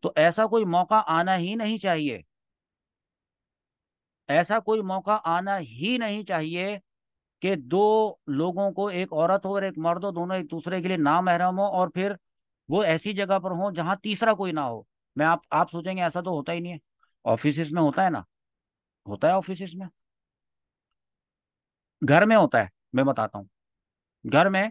तो ऐसा कोई मौका आना ही नहीं चाहिए ऐसा कोई मौका आना ही नहीं चाहिए कि दो लोगों को एक औरत हो और एक मर्द हो दोनों एक दूसरे के लिए नामहरम हो और फिर वो ऐसी जगह पर हो जहाँ तीसरा कोई ना हो मैं आप आप सोचेंगे ऐसा तो होता ही नहीं है ऑफिस में होता है ना होता है ऑफिस में घर में होता है मैं बताता हूँ घर में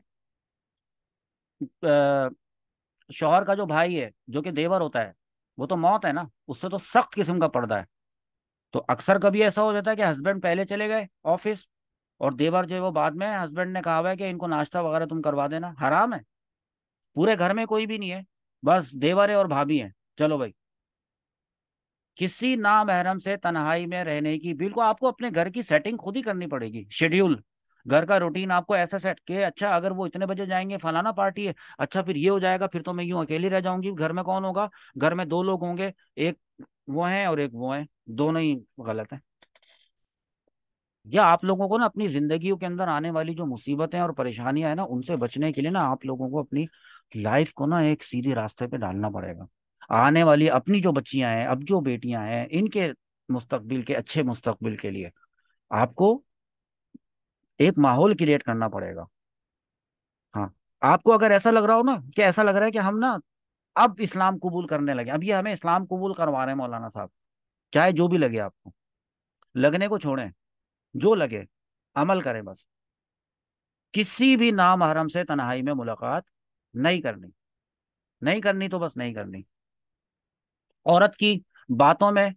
शोहर का जो भाई है जो कि देवर होता है वो तो मौत है ना उससे तो सख्त किस्म का पर्दा है तो अक्सर कभी ऐसा हो जाता है कि हस्बैंड पहले चले गए ऑफिस और देवर जो है वो बाद में हस्बैंड ने कहा हुआ है कि इनको नाश्ता वगैरह तुम करवा देना हराम है पूरे घर में कोई भी नहीं है बस देवर है और भाभी है चलो भाई किसी नामहरम से तन्हाई में रहने की बिल्कुल आपको अपने घर की सेटिंग खुद ही करनी पड़ेगी शेड्यूल घर का रूटीन आपको ऐसा सेट के अच्छा अगर वो इतने बजे जाएंगे फलाना पार्टी है अच्छा फिर ये हो जाएगा फिर तो मैं यूं अकेली रह जाऊंगी घर में कौन होगा घर में दो लोग होंगे एक वो है और एक वो है दोनों ही गलत है या आप लोगों को ना अपनी जिंदगी के अंदर आने वाली जो मुसीबतें और परेशानियां है ना उनसे बचने के लिए ना आप लोगों को अपनी लाइफ को ना एक सीधे रास्ते पे डालना पड़ेगा आने वाली अपनी जो बच्चियां हैं अब जो बेटियां हैं इनके मुस्तकबिल के अच्छे मुस्तकबिल के लिए आपको एक माहौल क्रिएट करना पड़ेगा हाँ आपको अगर ऐसा लग रहा हो ना कि ऐसा लग रहा है कि हम ना अब इस्लाम कबूल करने लगे अब ये हमें इस्लाम कबूल करवा रहे हैं मौलाना साहब चाहे जो भी लगे आपको लगने को छोड़ें जो लगे अमल करें बस किसी भी नाम हरम से तनहाई में मुलाकात नहीं करनी नहीं करनी तो बस नहीं करनी औरत की बातों में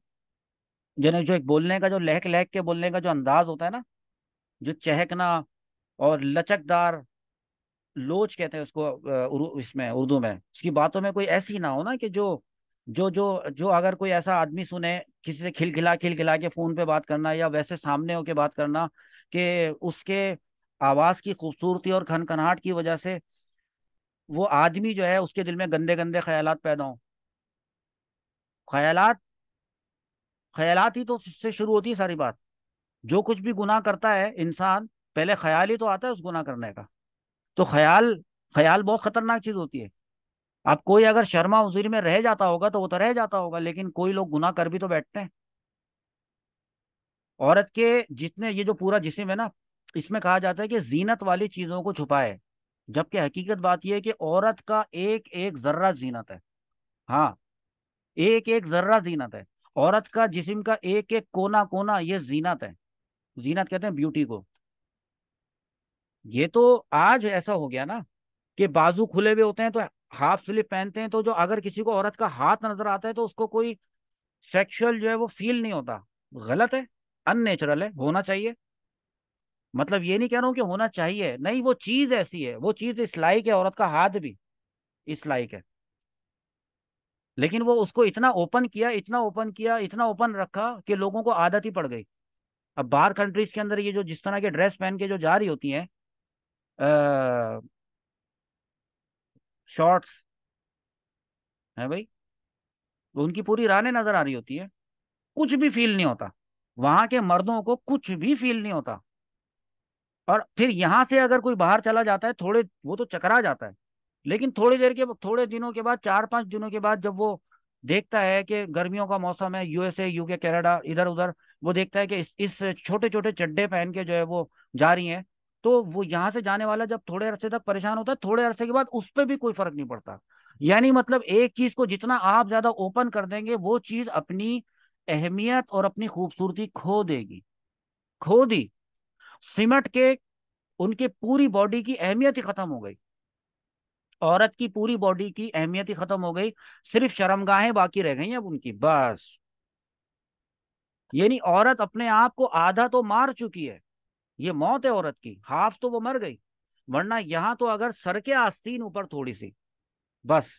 जो जो एक बोलने का जो लहक लहक के बोलने का जो अंदाज होता है ना जो चहकना और लचकदार लोच कहते हैं उसको इसमें उर्दू में उसकी बातों में कोई ऐसी ना हो ना कि जो जो जो जो अगर कोई ऐसा आदमी सुने किसी से खिलखिला खिलखिला के फोन पे बात करना या वैसे सामने होके बात करना कि उसके आवाज की खूबसूरती और खनखनाहट की वजह से वो आदमी जो है उसके दिल में गंदे गंदे ख्याल पैदा हों ख्याल ख्याल ही तो उससे शुरू होती है सारी बात जो कुछ भी गुनाह करता है इंसान पहले ख्याल ही तो आता है उस गुनाह करने का तो ख्याल ख्याल बहुत खतरनाक चीज होती है आप कोई अगर शर्मा उजरी में रह जाता होगा तो वो तो रह जाता होगा लेकिन कोई लोग गुनाह कर भी तो बैठते हैं औरत के जितने ये जो पूरा जिसम है ना इसमें कहा जाता है कि जीनत वाली चीजों को छुपाए जबकि हकीकत बात यह है कि औरत का एक एक जर्रा जीनत है हाँ एक एक जर्रा जीनत है औरत का जिसम का एक एक कोना कोना ये जीनत है जीनत कहते हैं ब्यूटी को ये तो आज ऐसा हो गया ना कि बाजू खुले हुए होते हैं तो हाफ स्लीव पहनते हैं तो जो अगर किसी को औरत का हाथ नजर आता है तो उसको कोई सेक्सुअल जो है वो फील नहीं होता गलत है अननेचुरल है होना चाहिए मतलब ये नहीं कह रहा हूँ कि होना चाहिए नहीं वो चीज ऐसी है वो चीज इस लाइक है औरत का हाथ भी इस लाइक है लेकिन वो उसको इतना ओपन किया इतना ओपन किया इतना ओपन रखा कि लोगों को आदत ही पड़ गई अब बाहर कंट्रीज के अंदर ये जो जिस तरह के ड्रेस पहन के जो जा रही होती हैं शॉर्ट्स है भाई उनकी पूरी राने नजर आ रही होती है कुछ भी फील नहीं होता वहां के मर्दों को कुछ भी फील नहीं होता और फिर यहाँ से अगर कोई बाहर चला जाता है थोड़े वो तो चकरा जाता है लेकिन थोड़ी देर के थोड़े दिनों के बाद चार पांच दिनों के बाद जब वो देखता है कि गर्मियों का मौसम है यूएसए यूके कनाडा इधर उधर वो देखता है कि इस छोटे छोटे चड्डे पहन के जो है वो जा रही हैं तो वो यहाँ से जाने वाला जब थोड़े अरसे तक परेशान होता है थोड़े अरसे के बाद उस पर भी कोई फर्क नहीं पड़ता यानी मतलब एक चीज को जितना आप ज्यादा ओपन कर देंगे वो चीज अपनी अहमियत और अपनी खूबसूरती खो देगी खो दी सिमट के उनके पूरी बॉडी की अहमियत ही खत्म हो गई औरत की पूरी बॉडी की अहमियत ही खत्म हो गई सिर्फ शर्मगाहें बाकी रह गई अब उनकी बस यानी औरत अपने आप को आधा तो मार चुकी है ये मौत है औरत की हाफ तो वो मर गई वरना यहां तो अगर सर के आस्तीन ऊपर थोड़ी सी बस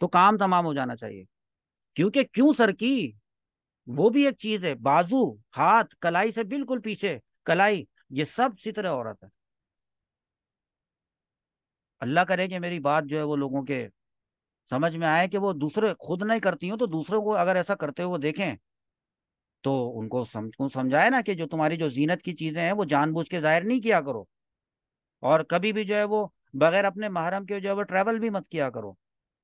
तो काम तमाम हो जाना चाहिए क्योंकि क्यों सर की वो भी एक चीज है बाजू हाथ कलाई से बिल्कुल पीछे कलाई ये सब सितरे औरत है अल्लाह करे कि मेरी बात जो है वो लोगों के समझ में आए कि वो दूसरे खुद नहीं करती हूँ तो दूसरों को अगर ऐसा करते हुए देखें तो उनको समझाए ना कि जो तुम्हारी जो जीनत की चीज़ें हैं वो जानबूझ के जाहिर नहीं किया करो और कभी भी जो है वो बगैर अपने महरम के जो है वो ट्रैवल भी मत किया करो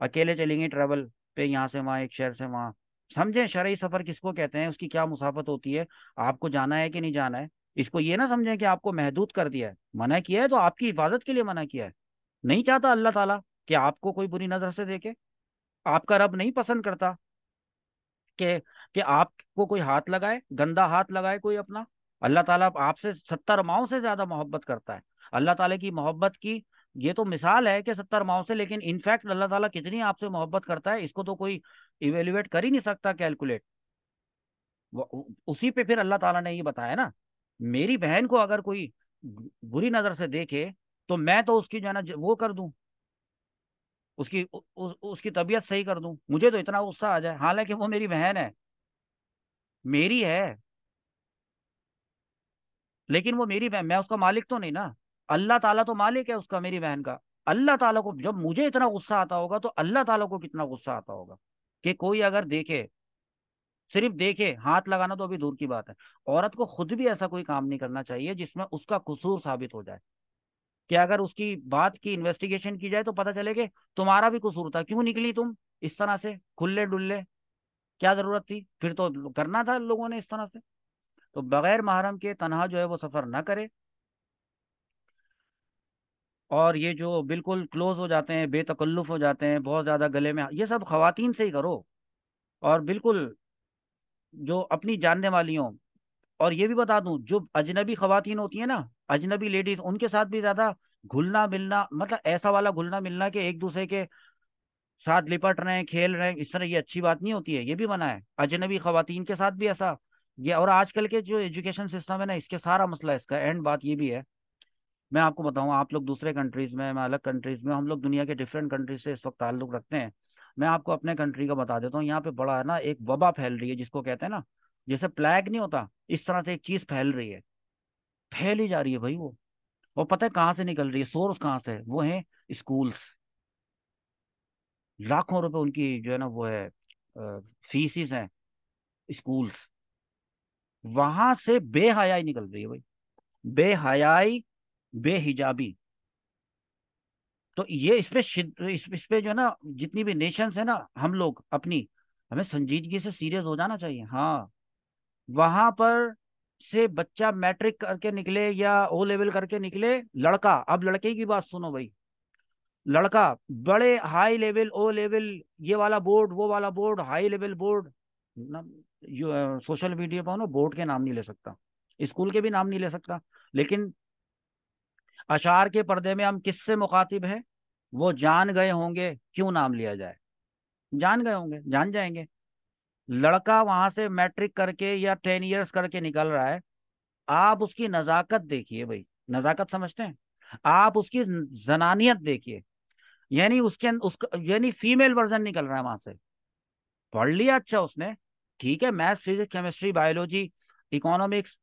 अकेले चलेंगे ट्रैवल पे यहाँ से वहाँ एक शहर से वहाँ समझें शरय सफ़र किसको कहते हैं उसकी क्या मुसाफत होती है आपको जाना है कि नहीं जाना है इसको ये ना समझें कि आपको महदूद कर दिया है मना किया है तो आपकी हिफाजत के लिए मना किया है नहीं चाहता अल्लाह ताला कि आपको कोई बुरी नजर से देखे आपका रब नहीं पसंद करता कि कि आपको कोई हाथ लगाए गंदा हाथ लगाए कोई अपना अल्लाह ताला आपसे सत्तर माओ से ज्यादा मोहब्बत करता है अल्लाह ताला की मोहब्बत की ये तो मिसाल है कि सत्तर माओ से लेकिन इनफैक्ट अल्लाह ताला कितनी आपसे मोहब्बत करता है इसको तो कोई इवेल्युएट कर ही नहीं सकता कैलकुलेट उसी पे फिर अल्लाह ताला ने ये बताया ना मेरी बहन को अगर कोई बुरी नजर से देखे तो मैं तो उसकी जो है ना वो कर दूं उसकी उ, उ, उसकी तबीयत सही कर दूं मुझे तो इतना गुस्सा आ जाए हालांकि वो मेरी बहन है मेरी है लेकिन वो मेरी बहन मैं उसका मालिक तो नहीं ना अल्लाह ताला तो मालिक है उसका मेरी बहन का अल्लाह ताला को जब मुझे इतना गुस्सा आता होगा तो अल्लाह ताला को कितना गुस्सा आता होगा कि कोई अगर देखे सिर्फ देखे हाथ लगाना तो अभी दूर की बात है औरत को खुद भी ऐसा कोई काम नहीं करना चाहिए जिसमें उसका कसूर साबित हो जाए कि अगर उसकी बात की इन्वेस्टिगेशन की जाए तो पता चले कि तुम्हारा भी कसूर था क्यों निकली तुम इस तरह से खुल्ले डुल्ले क्या जरूरत थी फिर तो करना था लोगों ने इस तरह से तो बगैर महरम के तनहा जो है वो सफर ना करे और ये जो बिल्कुल क्लोज हो जाते हैं बेतकल्लुफ हो जाते हैं बहुत ज्यादा गले में ये सब खातन से ही करो और बिल्कुल जो अपनी जानने वाली हों और ये भी बता दूं जो अजनबी खातन होती है ना अजनबी लेडीज उनके साथ भी ज्यादा घुलना मिलना मतलब ऐसा वाला घुलना मिलना कि एक दूसरे के साथ लिपट रहे हैं खेल रहे हैं इस तरह ये अच्छी बात नहीं होती है ये भी मना है अजनबी खातन के साथ भी ऐसा ये और आजकल के जो एजुकेशन सिस्टम है ना इसके सारा मसला इसका एंड बात ये भी है मैं आपको बताऊँ आप लोग दूसरे कंट्रीज में मैं अलग कंट्रीज में हम लोग दुनिया के डिफरेंट कंट्रीज से इस वक्त ताल्लुक रखते हैं मैं आपको अपने कंट्री का बता देता हूँ यहाँ पे बड़ा है ना एक वबा फैल रही है जिसको कहते हैं ना जैसे प्लैग नहीं होता इस तरह से एक चीज फैल रही है फैली जा रही है भाई वो वो पता है कहाँ से निकल रही है सोर्स कहाँ से है वो है स्कूल्स लाखों रुपए उनकी जो है ना वो है फीसिस हैं स्कूल्स वहां से बेहयाई निकल रही है भाई बेहयाई बेहिजाबी तो ये इस पे इस, इस पे जो है ना जितनी भी नेशंस है ना हम लोग अपनी हमें संजीदगी से सीरियस हो जाना चाहिए हाँ वहां पर से बच्चा मैट्रिक करके निकले या ओ लेवल करके निकले लड़का अब लड़के की बात सुनो भाई लड़का बड़े हाई लेवल ओ लेवल ये वाला बोर्ड वो वाला board high level board social media पर ना बोर्ड के नाम नहीं ले सकता स्कूल के भी नाम नहीं ले सकता लेकिन अशार के पर्दे में हम किससे मुखातिब हैं वो जान गए होंगे क्यों नाम लिया जाए जान गए होंगे जान जाएंगे लड़का वहां से मैट्रिक करके या टेन ईयर्स करके निकल रहा है आप उसकी नजाकत देखिए भाई नजाकत समझते हैं आप उसकी जनानियत देखिए यानी उसके अं, उसका यानी फीमेल वर्जन निकल रहा है वहां से पढ़ लिया अच्छा उसने ठीक है math physics chemistry biology economics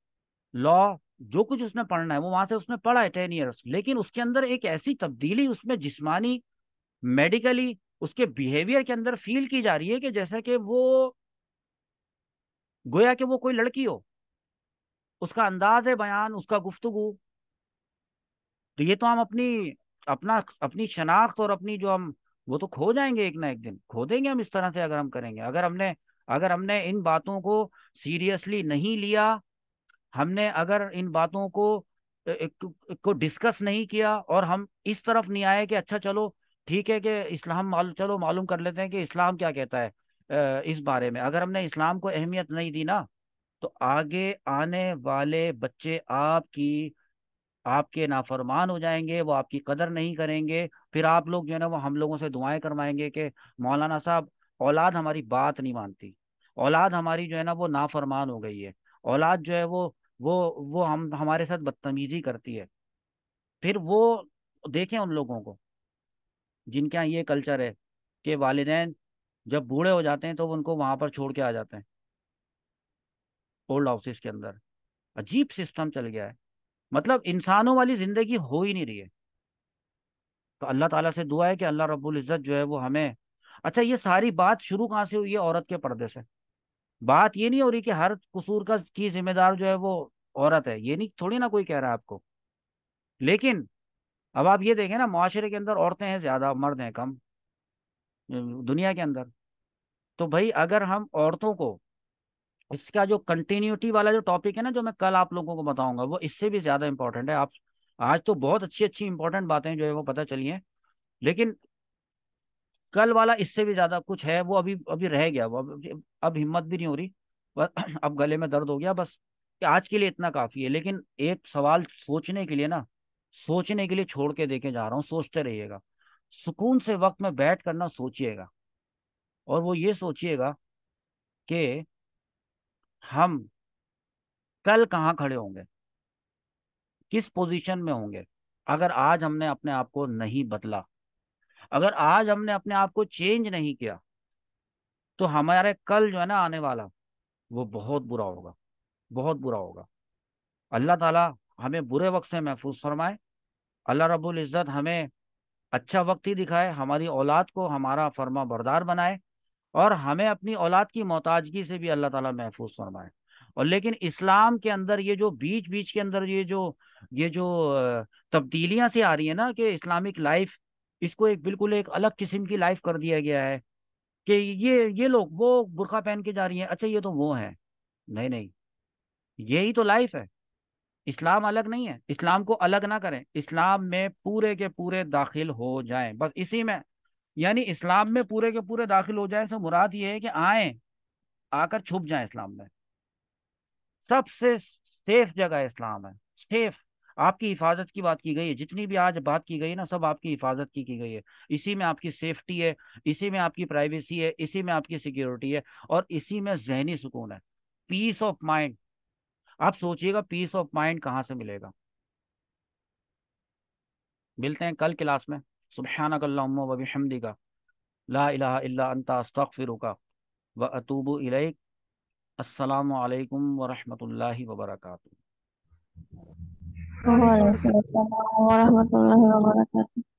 law जो कुछ उसने पढ़ना है वो वहां से उसने पढ़ा है टेन ईयर्स लेकिन उसके अंदर एक ऐसी तब्दीली उसमें जिस्मानी मेडिकली उसके बिहेवियर के अंदर फील की जा रही है कि जैसे कि वो गोया कि वो कोई लड़की हो उसका अंदाज है बयान उसका गुफ्तगु तो ये तो हम अपनी अपना अपनी शनाख्त और अपनी जो हम वो तो खो जाएंगे एक ना एक दिन खो देंगे हम इस तरह से अगर हम करेंगे अगर हमने अगर हमने इन बातों को सीरियसली नहीं लिया हमने अगर इन बातों को एक, को डिस्कस नहीं किया और हम इस तरफ नहीं आए कि अच्छा चलो ठीक है कि इस्लाम माल, चलो मालूम कर लेते हैं कि इस्लाम क्या कहता है इस बारे में अगर हमने इस्लाम को अहमियत नहीं दी ना तो आगे आने वाले बच्चे आपकी आपके नाफरमान हो जाएंगे वो आपकी कदर नहीं करेंगे फिर आप लोग जो है ना वो हम लोगों से दुआएं करवाएंगे कि मौलाना साहब औलाद हमारी बात नहीं मानती औलाद हमारी जो है ना वो नाफरमान हो गई है औलाद जो है वो वो वो हम हमारे साथ बदतमीजी करती है फिर वो देखें उन लोगों को जिनके यहाँ ये कल्चर है कि वालदेन जब बूढ़े हो जाते हैं तो उनको वहां पर छोड़ के आ जाते हैं ओल्ड हाउसेस के अंदर अजीब सिस्टम चल गया है मतलब इंसानों वाली जिंदगी हो ही नहीं रही है तो अल्लाह ताला से दुआ है कि अल्लाह रब्बुल इज़्ज़त जो है वो हमें अच्छा ये सारी बात शुरू कहाँ से हुई है औरत के पर्दे से बात ये नहीं हो रही कि हर कसूर का की जिम्मेदार जो है वो औरत है ये नहीं थोड़ी ना कोई कह रहा है आपको लेकिन अब आप ये देखें ना माशरे के अंदर औरतें हैं ज़्यादा मर्द हैं कम दुनिया के अंदर तो भाई अगर हम औरतों को इसका जो कंटिन्यूटी वाला जो टॉपिक है ना जो मैं कल आप लोगों को बताऊंगा वो इससे भी ज्यादा इंपॉर्टेंट है आप आज तो बहुत अच्छी अच्छी इंपॉर्टेंट बातें जो है वो पता चली हैं लेकिन कल वाला इससे भी ज्यादा कुछ है वो अभी अभी रह गया वो अब, अब हिम्मत भी नहीं हो रही अब गले में दर्द हो गया बस आज के लिए इतना काफी है लेकिन एक सवाल सोचने के लिए ना सोचने के लिए छोड़ के देखे जा रहा हूँ सोचते रहिएगा सुकून से वक्त में बैठ करना सोचिएगा और वो ये सोचिएगा कि हम कल कहाँ खड़े होंगे किस पोजीशन में होंगे अगर आज हमने अपने आप को नहीं बदला अगर आज हमने अपने आप को चेंज नहीं किया तो हमारे कल जो है ना आने वाला वो बहुत बुरा होगा बहुत बुरा होगा अल्लाह ताला हमें बुरे वक्त से महफूज फरमाए अल्लाह रब्बुल इज़्ज़त हमें अच्छा वक्त ही दिखाए हमारी औलाद को हमारा फर्मा बरदार बनाए और हमें अपनी औलाद की मोहताजगी से भी अल्लाह ताला महफूज फरमाए और लेकिन इस्लाम के अंदर ये जो बीच बीच के अंदर ये जो ये जो तब्दीलियां से आ रही है ना कि इस्लामिक लाइफ इसको एक बिल्कुल एक अलग किस्म की लाइफ कर दिया गया है कि ये ये लोग वो बुरखा पहन के जा रही हैं अच्छा ये तो वो हैं नहीं नहीं यही तो लाइफ है इस्लाम अलग नहीं है इस्लाम को अलग ना करें इस्लाम में पूरे के पूरे दाखिल हो जाए बस इसी में यानी इस्लाम में पूरे के पूरे दाखिल हो जाए से मुराद ये है कि आए आकर छुप जाए इस्लाम में सबसे सेफ जगह इस्लाम है सेफ आपकी हिफाजत की बात की गई है जितनी भी आज बात की गई ना सब आपकी हिफाजत की की गई है इसी में आपकी सेफ्टी है इसी में आपकी प्राइवेसी है इसी में आपकी सिक्योरिटी है और इसी में जहनी सुकून है पीस ऑफ माइंड आप सोचिएगा पीस ऑफ माइंड कहाँ से मिलेगा मिलते हैं कल क्लास में सुबहानकल्लाबी का ला इला इला अंता अस्तफ़िर का व अतूब इलेक असलकम वरहमल वबरक वरहमल वबरक